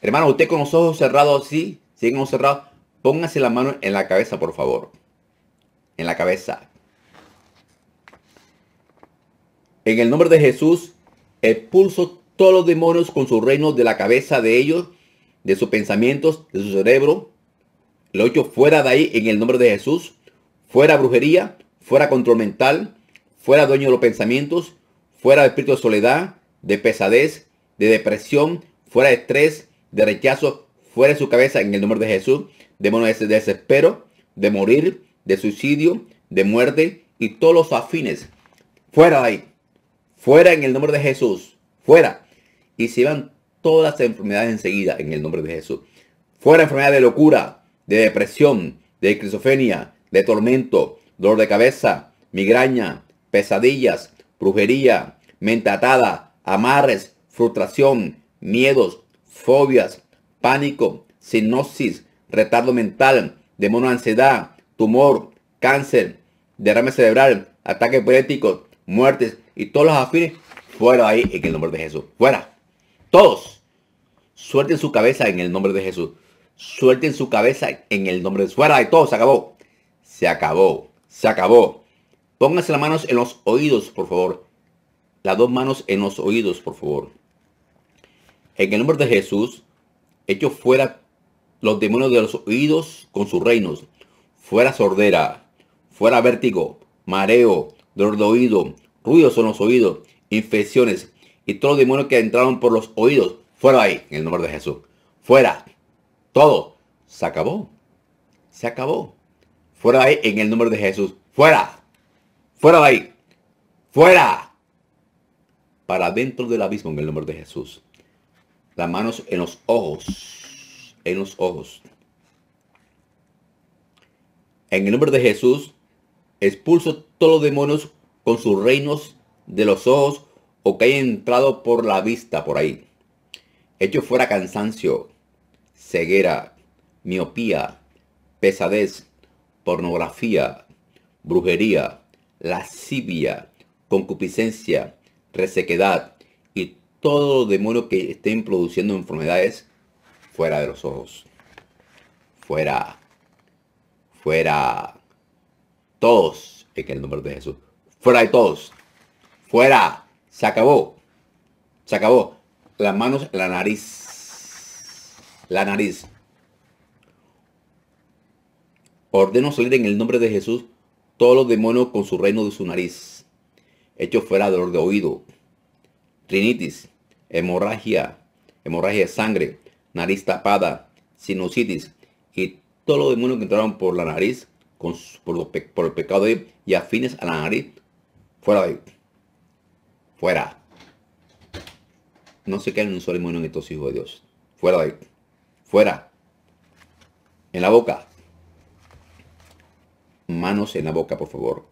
Hermano, usted con los ojos cerrados así, siguen cerrados, póngase la mano en la cabeza, por favor. En la cabeza. En el nombre de Jesús, expulso todos los demonios con su reino de la cabeza de ellos, de sus pensamientos, de su cerebro. Lo echo fuera de ahí en el nombre de Jesús. Fuera brujería, fuera control mental, fuera dueño de los pensamientos, fuera de espíritu de soledad, de pesadez, de depresión, fuera de estrés, de rechazo, fuera de su cabeza en el nombre de Jesús. demonios de desespero, de morir, de suicidio, de muerte y todos los afines. Fuera de ahí. Fuera en el nombre de Jesús. Fuera. Y se van todas las enfermedades enseguida en el nombre de Jesús. Fuera enfermedad de locura, de depresión, de esquizofrenia de tormento, dolor de cabeza, migraña, pesadillas, brujería, mente atada, amarres, frustración, miedos, fobias, pánico, sinosis, retardo mental, demonio ansiedad, tumor, cáncer, derrame cerebral, ataques poéticos, muertes y todos los afines fuera ahí en el nombre de Jesús. Fuera. Todos. Suelten su cabeza en el nombre de Jesús. Suelten su cabeza en el nombre de Jesús. Fuera de todo. Se acabó. Se acabó. Se acabó. Pónganse las manos en los oídos, por favor. Las dos manos en los oídos, por favor. En el nombre de Jesús, hecho fuera los demonios de los oídos con sus reinos. Fuera sordera. Fuera vértigo. Mareo. Dolor de oído ruidos son los oídos, infecciones y todos los demonios que entraron por los oídos. Fuera ahí, en el nombre de Jesús. Fuera. Todo. Se acabó. Se acabó. Fuera de ahí, en el nombre de Jesús. Fuera. Fuera de ahí. Fuera. Para dentro del abismo, en el nombre de Jesús. Las manos en los ojos. En los ojos. En el nombre de Jesús, expulso todos los demonios con sus reinos de los ojos o que hayan entrado por la vista por ahí. Hecho fuera cansancio, ceguera, miopía, pesadez, pornografía, brujería, lascivia, concupiscencia, resequedad y todo demonio que estén produciendo enfermedades fuera de los ojos. Fuera. Fuera. Todos en el nombre de Jesús. Fuera de todos. Fuera. Se acabó. Se acabó. Las manos, la nariz. La nariz. Ordeno salir en el nombre de Jesús todos los demonios con su reino de su nariz. Hecho fuera dolor de oído. Trinitis, Hemorragia. Hemorragia de sangre. Nariz tapada. Sinusitis. Y todos los demonios que entraron por la nariz, con, por, el pecado de, y afines a la nariz, Fuera de ahí. Fuera. No se queden en un solo demonio en estos hijos de Dios. Fuera de ahí. Fuera. En la boca. Manos en la boca, por favor.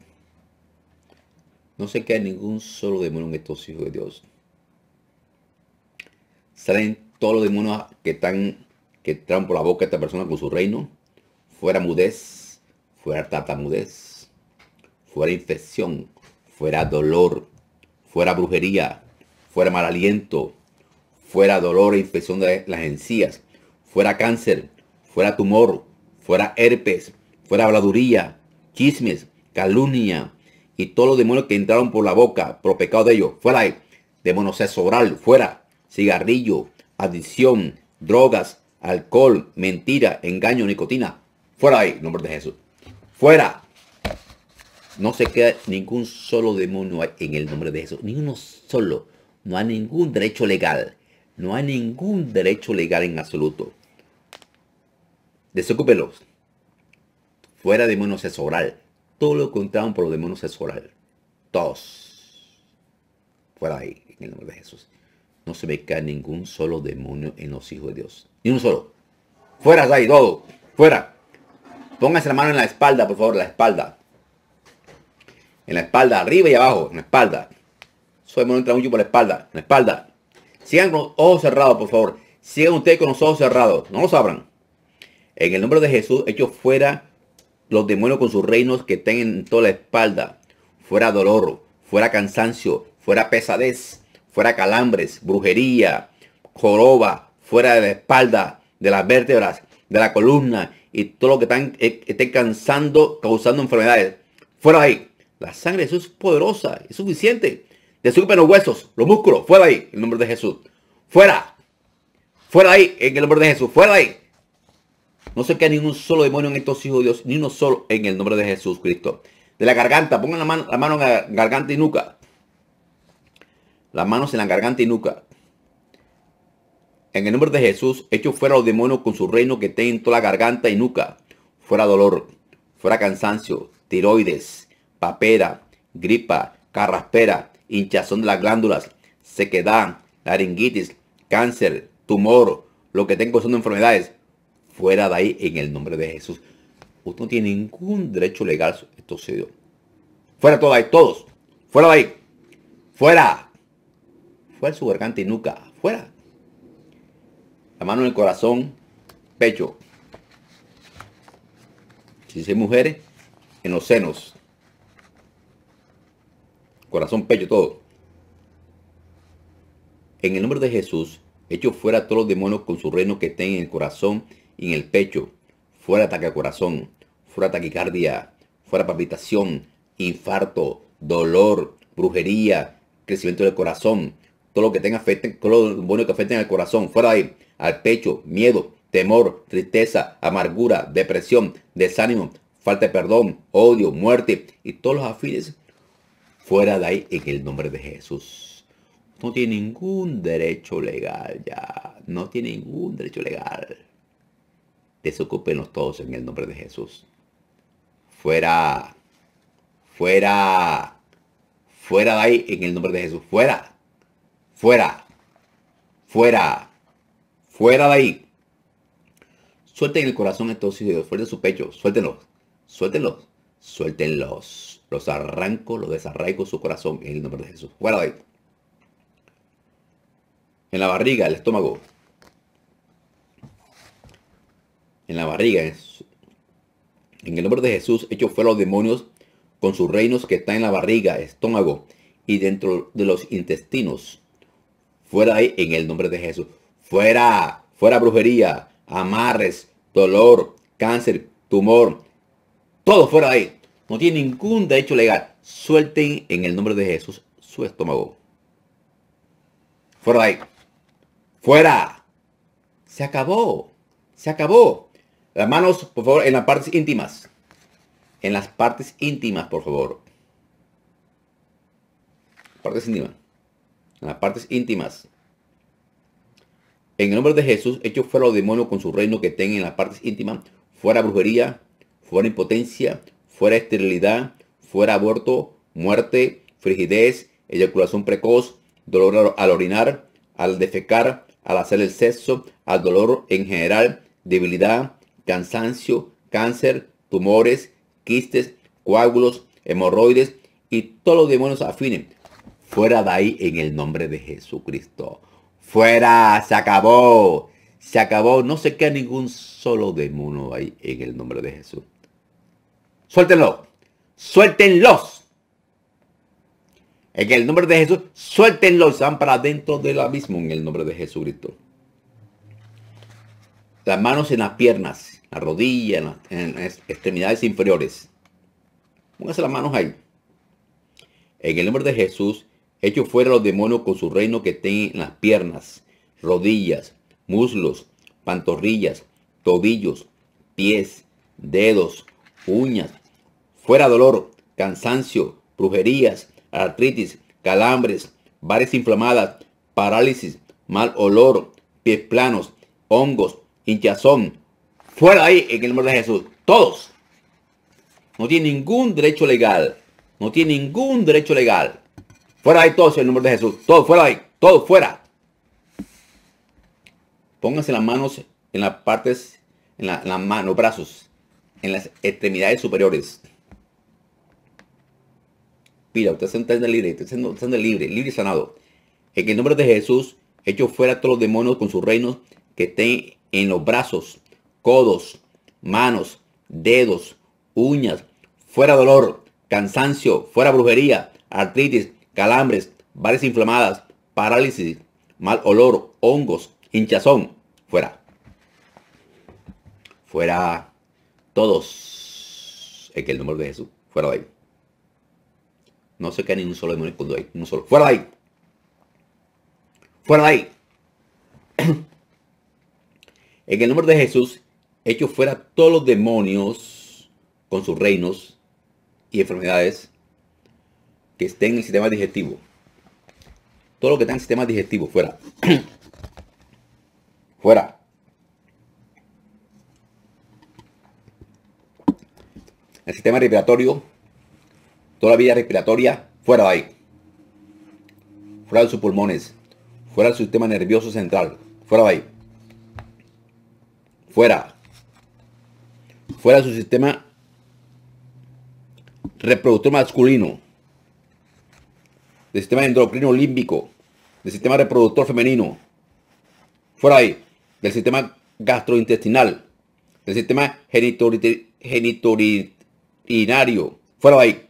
No se quede ningún solo demonio en estos hijos de Dios. Salen todos los demonios que están, que traen por la boca a esta persona con su reino. Fuera mudez, fuera mudez fuera infección, fuera dolor, fuera brujería, fuera mal aliento, fuera dolor e infección de las encías, fuera cáncer, fuera tumor, fuera herpes, fuera habladuría, chismes, calumnia y todos los demonios que entraron por la boca, por pecado de ellos, fuera ahí. Demonio fuera. Cigarrillo, adicción, drogas, alcohol, mentira, engaño, nicotina. Fuera ahí, nombre de Jesús. Fuera. No se queda ningún solo demonio en el nombre de Jesús. Ninguno solo. No hay ningún derecho legal. No hay ningún derecho legal en absoluto. Desocúpelos. Fuera demonio sexual. Todo lo contaron por los demonios sexual. Todos. Fuera ahí, en el nombre de Jesús. No se me cae ningún solo demonio en los hijos de Dios. Ni un solo. Fuera ahí, todo. Fuera. Póngase la mano en la espalda, por favor, la espalda. En la espalda, arriba y abajo, en la espalda. Soy entra mucho por la espalda, en la espalda. Sigan con los ojos cerrados, por favor. Sigan ustedes con los ojos cerrados, no los abran. En el nombre de Jesús, hecho fuera los demonios con sus reinos que estén en toda la espalda. Fuera dolor, fuera cansancio, fuera pesadez, fuera calambres, brujería, joroba, fuera de la espalda, de las vértebras, de la columna y todo lo que están, eh, estén cansando, causando enfermedades. Fuera de ahí. La sangre de Jesús es poderosa, es suficiente. Desocupen los huesos, los músculos, fuera ahí, en el nombre de Jesús. Fuera. Fuera ahí, en el nombre de Jesús. Fuera ahí. No sé que ni un solo demonio en estos hijos de Dios, ni uno solo en el nombre de Jesús Cristo. De la garganta, pongan la mano, la mano en la garganta y nuca. Las manos en la garganta y nuca. En el nombre de Jesús, hecho fuera los demonios con su reino que te en toda la garganta y nuca. Fuera dolor, fuera cansancio, tiroides, papera, gripa, carraspera, hinchazón de las glándulas, sequedad, laringitis, cáncer, tumor, lo que tengo son enfermedades. Fuera de ahí en el nombre de Jesús. Usted no tiene ningún derecho legal esto se Fuera todo ahí, todos. Fuera de ahí. Fuera. Fuera su garganta y nuca. Fuera. La mano en el corazón, pecho. Si se mujeres, en los senos corazón, pecho, todo. En el nombre de Jesús, hecho fuera todos los demonios con su reino que estén en el corazón y en el pecho. Fuera ataque al corazón, fuera taquicardia, fuera palpitación, infarto, dolor, brujería, crecimiento del corazón. Todo lo que tenga afecten, todo lo demonios que afecten al corazón, fuera de ahí, al pecho, miedo, temor, tristeza, amargura, depresión, desánimo, falta de perdón, odio, muerte y todos los afines Fuera de ahí en el nombre de Jesús. No tiene ningún derecho legal ya. No tiene ningún derecho legal. Desocúpenos todos en el nombre de Jesús. Fuera. Fuera. Fuera de ahí en el nombre de Jesús. Fuera. Fuera. Fuera. Fuera de ahí. Suelten el corazón estos hijos. Suelten su pecho. Suéltenlos. Suéltenlos. Suéltenlos. Los arranco, los desarraigo su corazón en el nombre de Jesús. Fuera de ahí. En la barriga, el estómago. En la barriga. En el nombre de Jesús, hecho fuera los demonios con sus reinos que están en la barriga, estómago y dentro de los intestinos. Fuera ahí en el nombre de Jesús. Fuera, fuera brujería, amarres, dolor, cáncer, tumor. Todo fuera ahí no tiene ningún derecho legal. Suelten en el nombre de Jesús su estómago. Fuera de ahí. Fuera. Se acabó. Se acabó. Las manos, por favor, en las partes íntimas. En las partes íntimas, por favor. Partes íntimas. En las partes íntimas. En el nombre de Jesús, hecho fuera los demonios con su reino que tengan en las partes íntimas. Fuera brujería, fuera impotencia, fuera esterilidad, fuera aborto, muerte, frigidez, eyaculación precoz, dolor al orinar, al defecar, al hacer el sexo, al dolor en general, debilidad, cansancio, cáncer, tumores, quistes, coágulos, hemorroides y todos los demonios afines. Fuera de ahí en el nombre de Jesucristo. Fuera, se acabó. Se acabó. No se queda ningún solo demonio ahí en el nombre de Jesús. Suéltenlo. Suéltenlos. En el nombre de Jesús, suéltenlos. van para dentro del abismo en el nombre de Jesucristo. Las manos en las piernas, la rodilla, en las, extremidades inferiores. Pónganse las manos ahí. En el nombre de Jesús, hecho fuera los demonios con su reino que estén en las piernas, rodillas, muslos, pantorrillas, tobillos, pies, dedos, uñas, Fuera dolor, cansancio, brujerías, artritis, calambres, varias inflamadas, parálisis, mal olor, pies planos, hongos, hinchazón. Fuera ahí en el nombre de Jesús. Todos. No tiene ningún derecho legal. No tiene ningún derecho legal. Fuera ahí todos en el nombre de Jesús. Todos fuera ahí. Todos fuera. Pónganse las manos en las partes, en, en las manos, brazos, en las extremidades superiores. Mira, Usted en el libre, usted en el libre, libre y sanado. En el nombre de Jesús, hecho fuera todos los demonios con sus reinos que estén en los brazos, codos, manos, dedos, uñas, fuera dolor, cansancio, fuera brujería, artritis, calambres, varias inflamadas, parálisis, mal olor, hongos, hinchazón, fuera. Fuera todos. En el nombre de Jesús, fuera de ahí. No se queda ni un solo demonio cuando hay Un solo. ¡Fuera de ahí! ¡Fuera de ahí! en el nombre de Jesús, hecho fuera todos los demonios con sus reinos y enfermedades que estén en el sistema digestivo. Todo lo que está en el sistema digestivo, fuera. fuera. El sistema respiratorio, Toda la vida respiratoria fuera de ahí. Fuera de sus pulmones. Fuera del sistema nervioso central. Fuera de ahí. Fuera. Fuera de su sistema reproductor masculino. Del sistema endocrino límbico. Del sistema reproductor femenino. Fuera de ahí. Del sistema gastrointestinal. Del sistema genitorinario. Fuera de ahí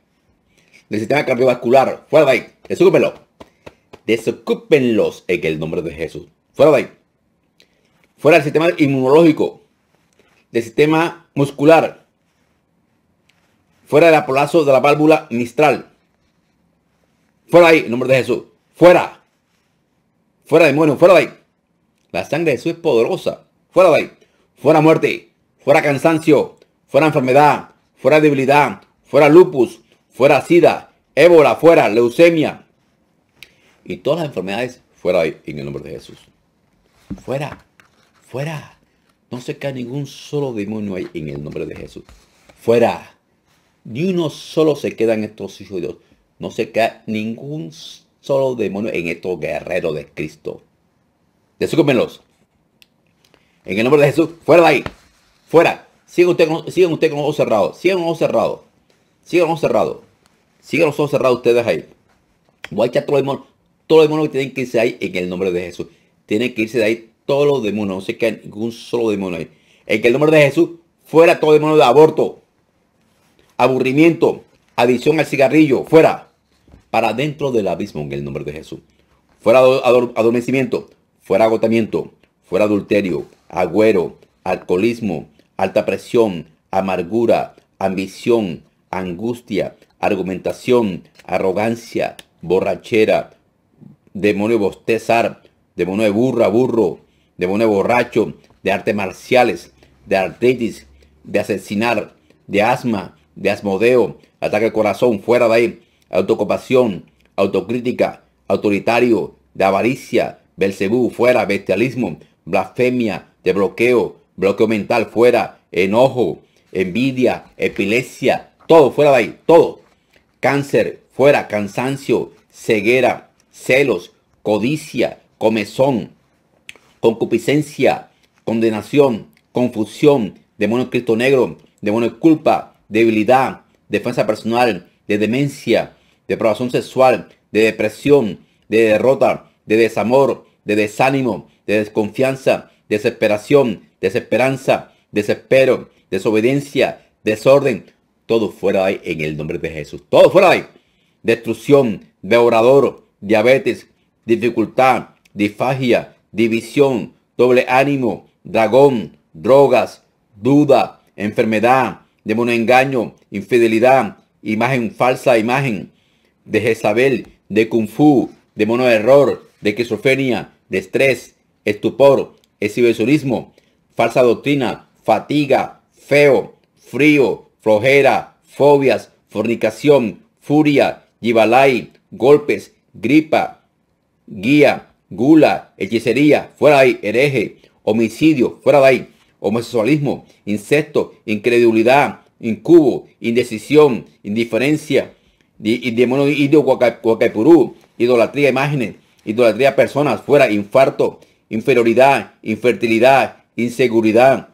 del sistema cardiovascular. Fuera de ahí. Desocúpenlo. Desocúpenlos en el nombre de Jesús. Fuera de ahí. Fuera del sistema inmunológico. Del sistema muscular. Fuera del apolazo de la válvula mistral. Fuera de ahí, en nombre de Jesús. Fuera. Fuera demonio, fuera de ahí. La sangre de Jesús es poderosa. Fuera de ahí. Fuera muerte. Fuera cansancio. Fuera enfermedad. Fuera debilidad. Fuera lupus fuera SIDA, ébola, fuera leucemia. Y todas las enfermedades fuera en el nombre de Jesús. Fuera, fuera. No se cae ningún solo demonio ahí en el nombre de Jesús. Fuera. Ni uno solo se queda en estos hijos de Dios. No se cae ningún solo demonio en estos guerreros de Cristo. Desúcumenlos. En el nombre de Jesús, fuera de ahí. Fuera. Sigan ustedes con, usted con ojos cerrados. Sigan ojos cerrados. Sigan ojos cerrados. Sigan los ojos cerrados ustedes ahí. Voy a echar todos los demonios. que tienen que irse ahí en el nombre de Jesús. Tienen que irse de ahí todos los demonios. No se hay ningún solo demonio ahí. En el nombre de Jesús, fuera todo demonio de aborto, aburrimiento, adicción al cigarrillo. Fuera. Para dentro del abismo en el nombre de Jesús. Fuera adormecimiento. Fuera agotamiento. Fuera adulterio. Agüero. Alcoholismo. Alta presión. Amargura. Ambición. Angustia argumentación, arrogancia, borrachera, demonio bostezar, demonio de burra, burro, demonio de borracho, de artes marciales, de artritis, de asesinar, de asma, de asmodeo, ataque al corazón, fuera de ahí, autocompasión, autocrítica, autoritario, de avaricia, Belcebú, fuera, bestialismo, blasfemia, de bloqueo, bloqueo mental, fuera, enojo, envidia, epilepsia, todo fuera de ahí, todo cáncer, fuera, cansancio, ceguera, celos, codicia, comezón, concupiscencia, condenación, confusión, demonio Cristo negro, demonio de culpa, debilidad, defensa personal, de demencia, de depravación sexual, de depresión, de derrota, de desamor, de desánimo, de desconfianza, desesperación, desesperanza, desespero, desobediencia, desorden, todo fuera de ahí en el nombre de Jesús. Todo fuera de ahí. Destrucción, devorador, diabetes, dificultad, disfagia, división, doble ánimo, dragón, drogas, duda, enfermedad, demonio engaño, infidelidad, imagen falsa, imagen de Jezabel, de Kung Fu, demonio de error, de esquizofrenia, de estrés, estupor, exhibicionismo, falsa doctrina, fatiga, feo, frío, flojera, fobias, fornicación, furia, yibalay, golpes, gripa, guía, gula, hechicería, fuera de ahí, hereje, homicidio, fuera de ahí, homosexualismo, incesto, incredulidad, incubo, indecisión, indiferencia, demonio idio guacaipurú, idolatría imágenes, idolatría personas, fuera infarto, inferioridad, infertilidad, inseguridad,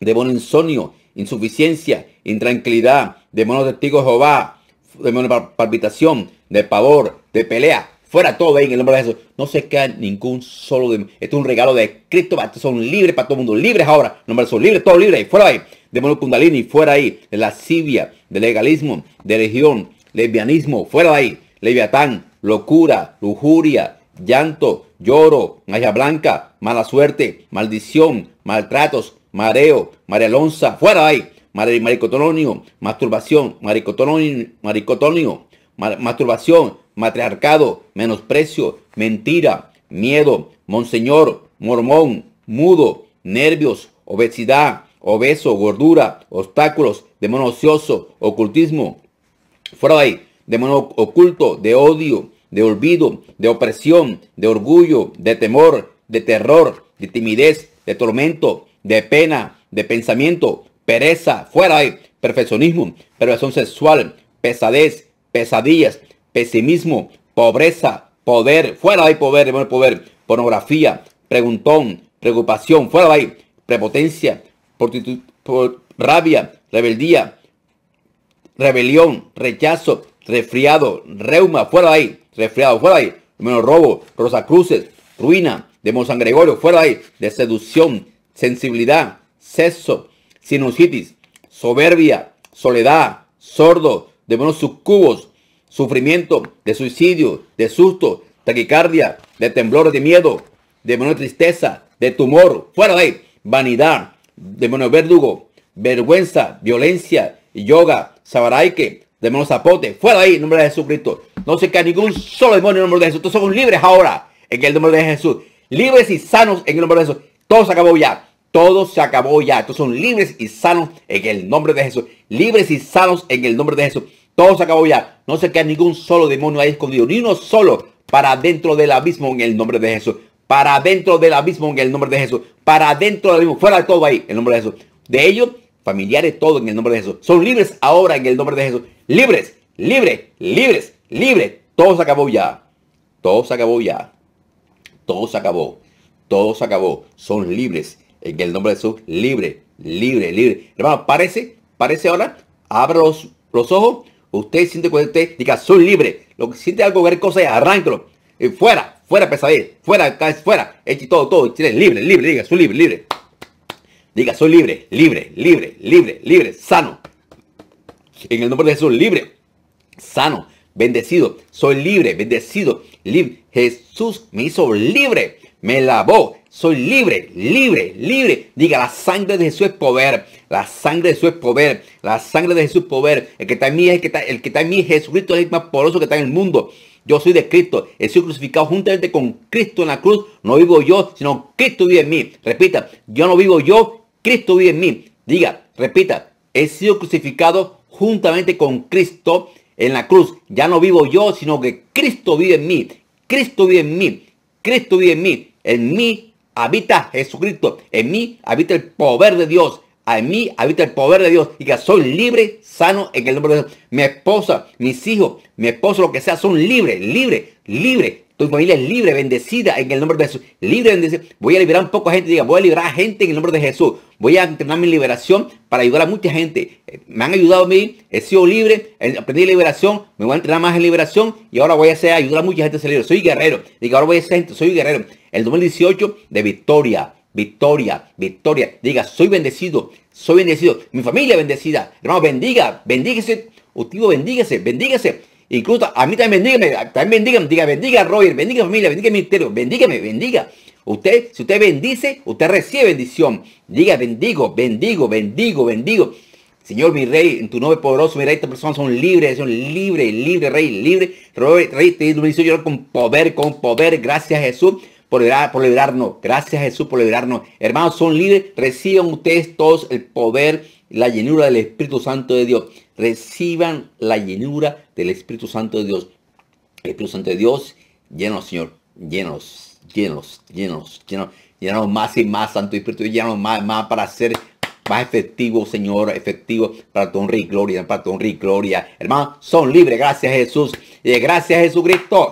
demonio insomnio, insuficiencia, intranquilidad, demonios testigos de Jehová, demonios de palpitación, de pavor, de pelea. Fuera todo ahí en el nombre de Jesús. No se queda ningún solo de, Esto es un regalo de Cristo. Son libres para todo el mundo. Libres ahora. En nombre de Jesús. Libres, todos libres. Fuera ahí. Demonio Kundalini. Fuera ahí. De lascivia. De legalismo. De religión. Lesbianismo. Fuera de ahí. Leviatán. Locura. Lujuria. Llanto. Lloro. Magia blanca. Mala suerte. Maldición. Maltratos mareo, María fuera de ahí, maricotonio, masturbación, maricotonio, masturbación, matriarcado, menosprecio, mentira, miedo, monseñor, mormón, mudo, nervios, obesidad, obeso, gordura, obstáculos, demonio ocioso, ocultismo, fuera de ahí, demonio oculto, de odio, de olvido, de opresión, de orgullo, de temor, de terror, de timidez, de tormento, de pena, de pensamiento, pereza, fuera ahí, perfeccionismo, perversión sexual, pesadez, pesadillas, pesimismo, pobreza, poder, fuera de ahí poder, poder, pornografía, preguntón, preocupación, fuera ahí, prepotencia, rabia, rebeldía, rebelión, rechazo, resfriado, reuma, fuera ahí, resfriado, fuera de ahí, menos robo, rosacruces, ruina, de San Gregorio, fuera ahí, de seducción, sensibilidad, sexo, sinusitis, soberbia, soledad, sordo, demonios succubos, sufrimiento, de suicidio, de susto, taquicardia, de temblor, de miedo, demonio de tristeza, de tumor, fuera de ahí, vanidad, demonio verdugo, vergüenza, violencia, yoga, sabaraike, demonio zapote, fuera de ahí, en nombre de Jesucristo. No se cae ningún solo demonio en nombre de Jesús. Todos somos libres ahora en el nombre de Jesús. Libres y sanos en el nombre de Jesús todo se acabó ya. Todo se acabó ya. Estos son libres y sanos en el nombre de Jesús. Libres y sanos en el nombre de Jesús. Todo se acabó ya. No se queda ningún solo demonio ahí escondido. Ni uno solo para dentro del abismo en el nombre de Jesús. Para dentro del abismo en el nombre de Jesús. Para dentro del abismo. Fuera de todo ahí en el nombre de Jesús. De ellos, familiares, todo en el nombre de Jesús. Son libres ahora en el nombre de Jesús. Libres, libres, libres, libres. Todo se acabó ya. Todo se acabó ya. Todo se acabó todo se acabó. Son libres. En el nombre de Jesús, libre, libre, libre. Hermano, parece, parece ahora, abra los, ojos. Usted siente que usted diga, soy libre. Lo que siente algo, ver cosas, arráncalo. Y eh, fuera, fuera pesadilla, fuera, fuera. Eche todo, todo. libre, libre, diga, soy libre, libre. Diga, soy libre, libre, libre, libre, libre, sano. En el nombre de Jesús, libre, sano, bendecido. Soy libre, bendecido, libre. Jesús me hizo libre me lavó. Soy libre, libre, libre. Diga, la sangre de Jesús es poder. La sangre de Jesús es poder. La sangre de Jesús es poder. El que está en mí es el que está, el que está en mí. Jesucristo es el más poderoso que está en el mundo. Yo soy de Cristo. He sido crucificado juntamente con Cristo en la cruz. No vivo yo, sino Cristo vive en mí. Repita, yo no vivo yo, Cristo vive en mí. Diga, repita, he sido crucificado juntamente con Cristo en la cruz. Ya no vivo yo, sino que Cristo vive en mí. Cristo vive en mí. Cristo vive en mí. En mí habita Jesucristo. En mí habita el poder de Dios. En mí habita el poder de Dios. Y que soy libre, sano en el nombre de Dios. Mi esposa, mis hijos, mi esposo, lo que sea, son libres, libres, libres. Tu familia es libre, bendecida en el nombre de Jesús. Libre, bendecida. Voy a liberar un poco a gente. Diga, voy a liberar a gente en el nombre de Jesús. Voy a entrenar mi liberación para ayudar a mucha gente. Eh, me han ayudado a mí. He sido libre. Aprendí liberación. Me voy a entrenar más en liberación. Y ahora voy a hacer, ayudar a mucha gente a ser libre. Soy guerrero. Diga, ahora voy a ser gente. Soy guerrero. El 2018 de victoria, victoria, victoria. Diga, soy bendecido, soy bendecido. Mi familia bendecida. Hermano, bendiga, bendíguese. Usted bendíguese, bendíguese. Incluso a mí también bendígame, también bendígame, diga, bendiga a Roger, bendiga a familia, bendiga el ministerio, bendígame, bendiga. Usted, si usted bendice, usted recibe bendición. Diga, bendigo, bendigo, bendigo, bendigo. Señor, mi rey, en tu nombre poderoso, mi rey, estas personas son libres, son libres, libres, rey, libre. Rey, rey, te bendición con poder, con poder, gracias a Jesús por, por liberarnos. Gracias Jesús por liberarnos. Hermanos, son libres. Reciban ustedes todos el poder, la llenura del Espíritu Santo de Dios. Reciban la llenura del Espíritu Santo de Dios. Espíritu Santo de Dios, llenos Señor. llenos llenos llenos llenos llenos más y más, Santo Espíritu. llenos más, más para ser más efectivo, Señor, efectivo para tu honra gloria, para tu honra gloria. Hermanos. son libres. Gracias, Jesús. Eh, gracias, Jesucristo.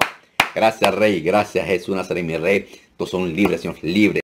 Gracias, Rey. Gracias, Jesús Nazaret, mi Rey. Todos son libres, Señor, libres.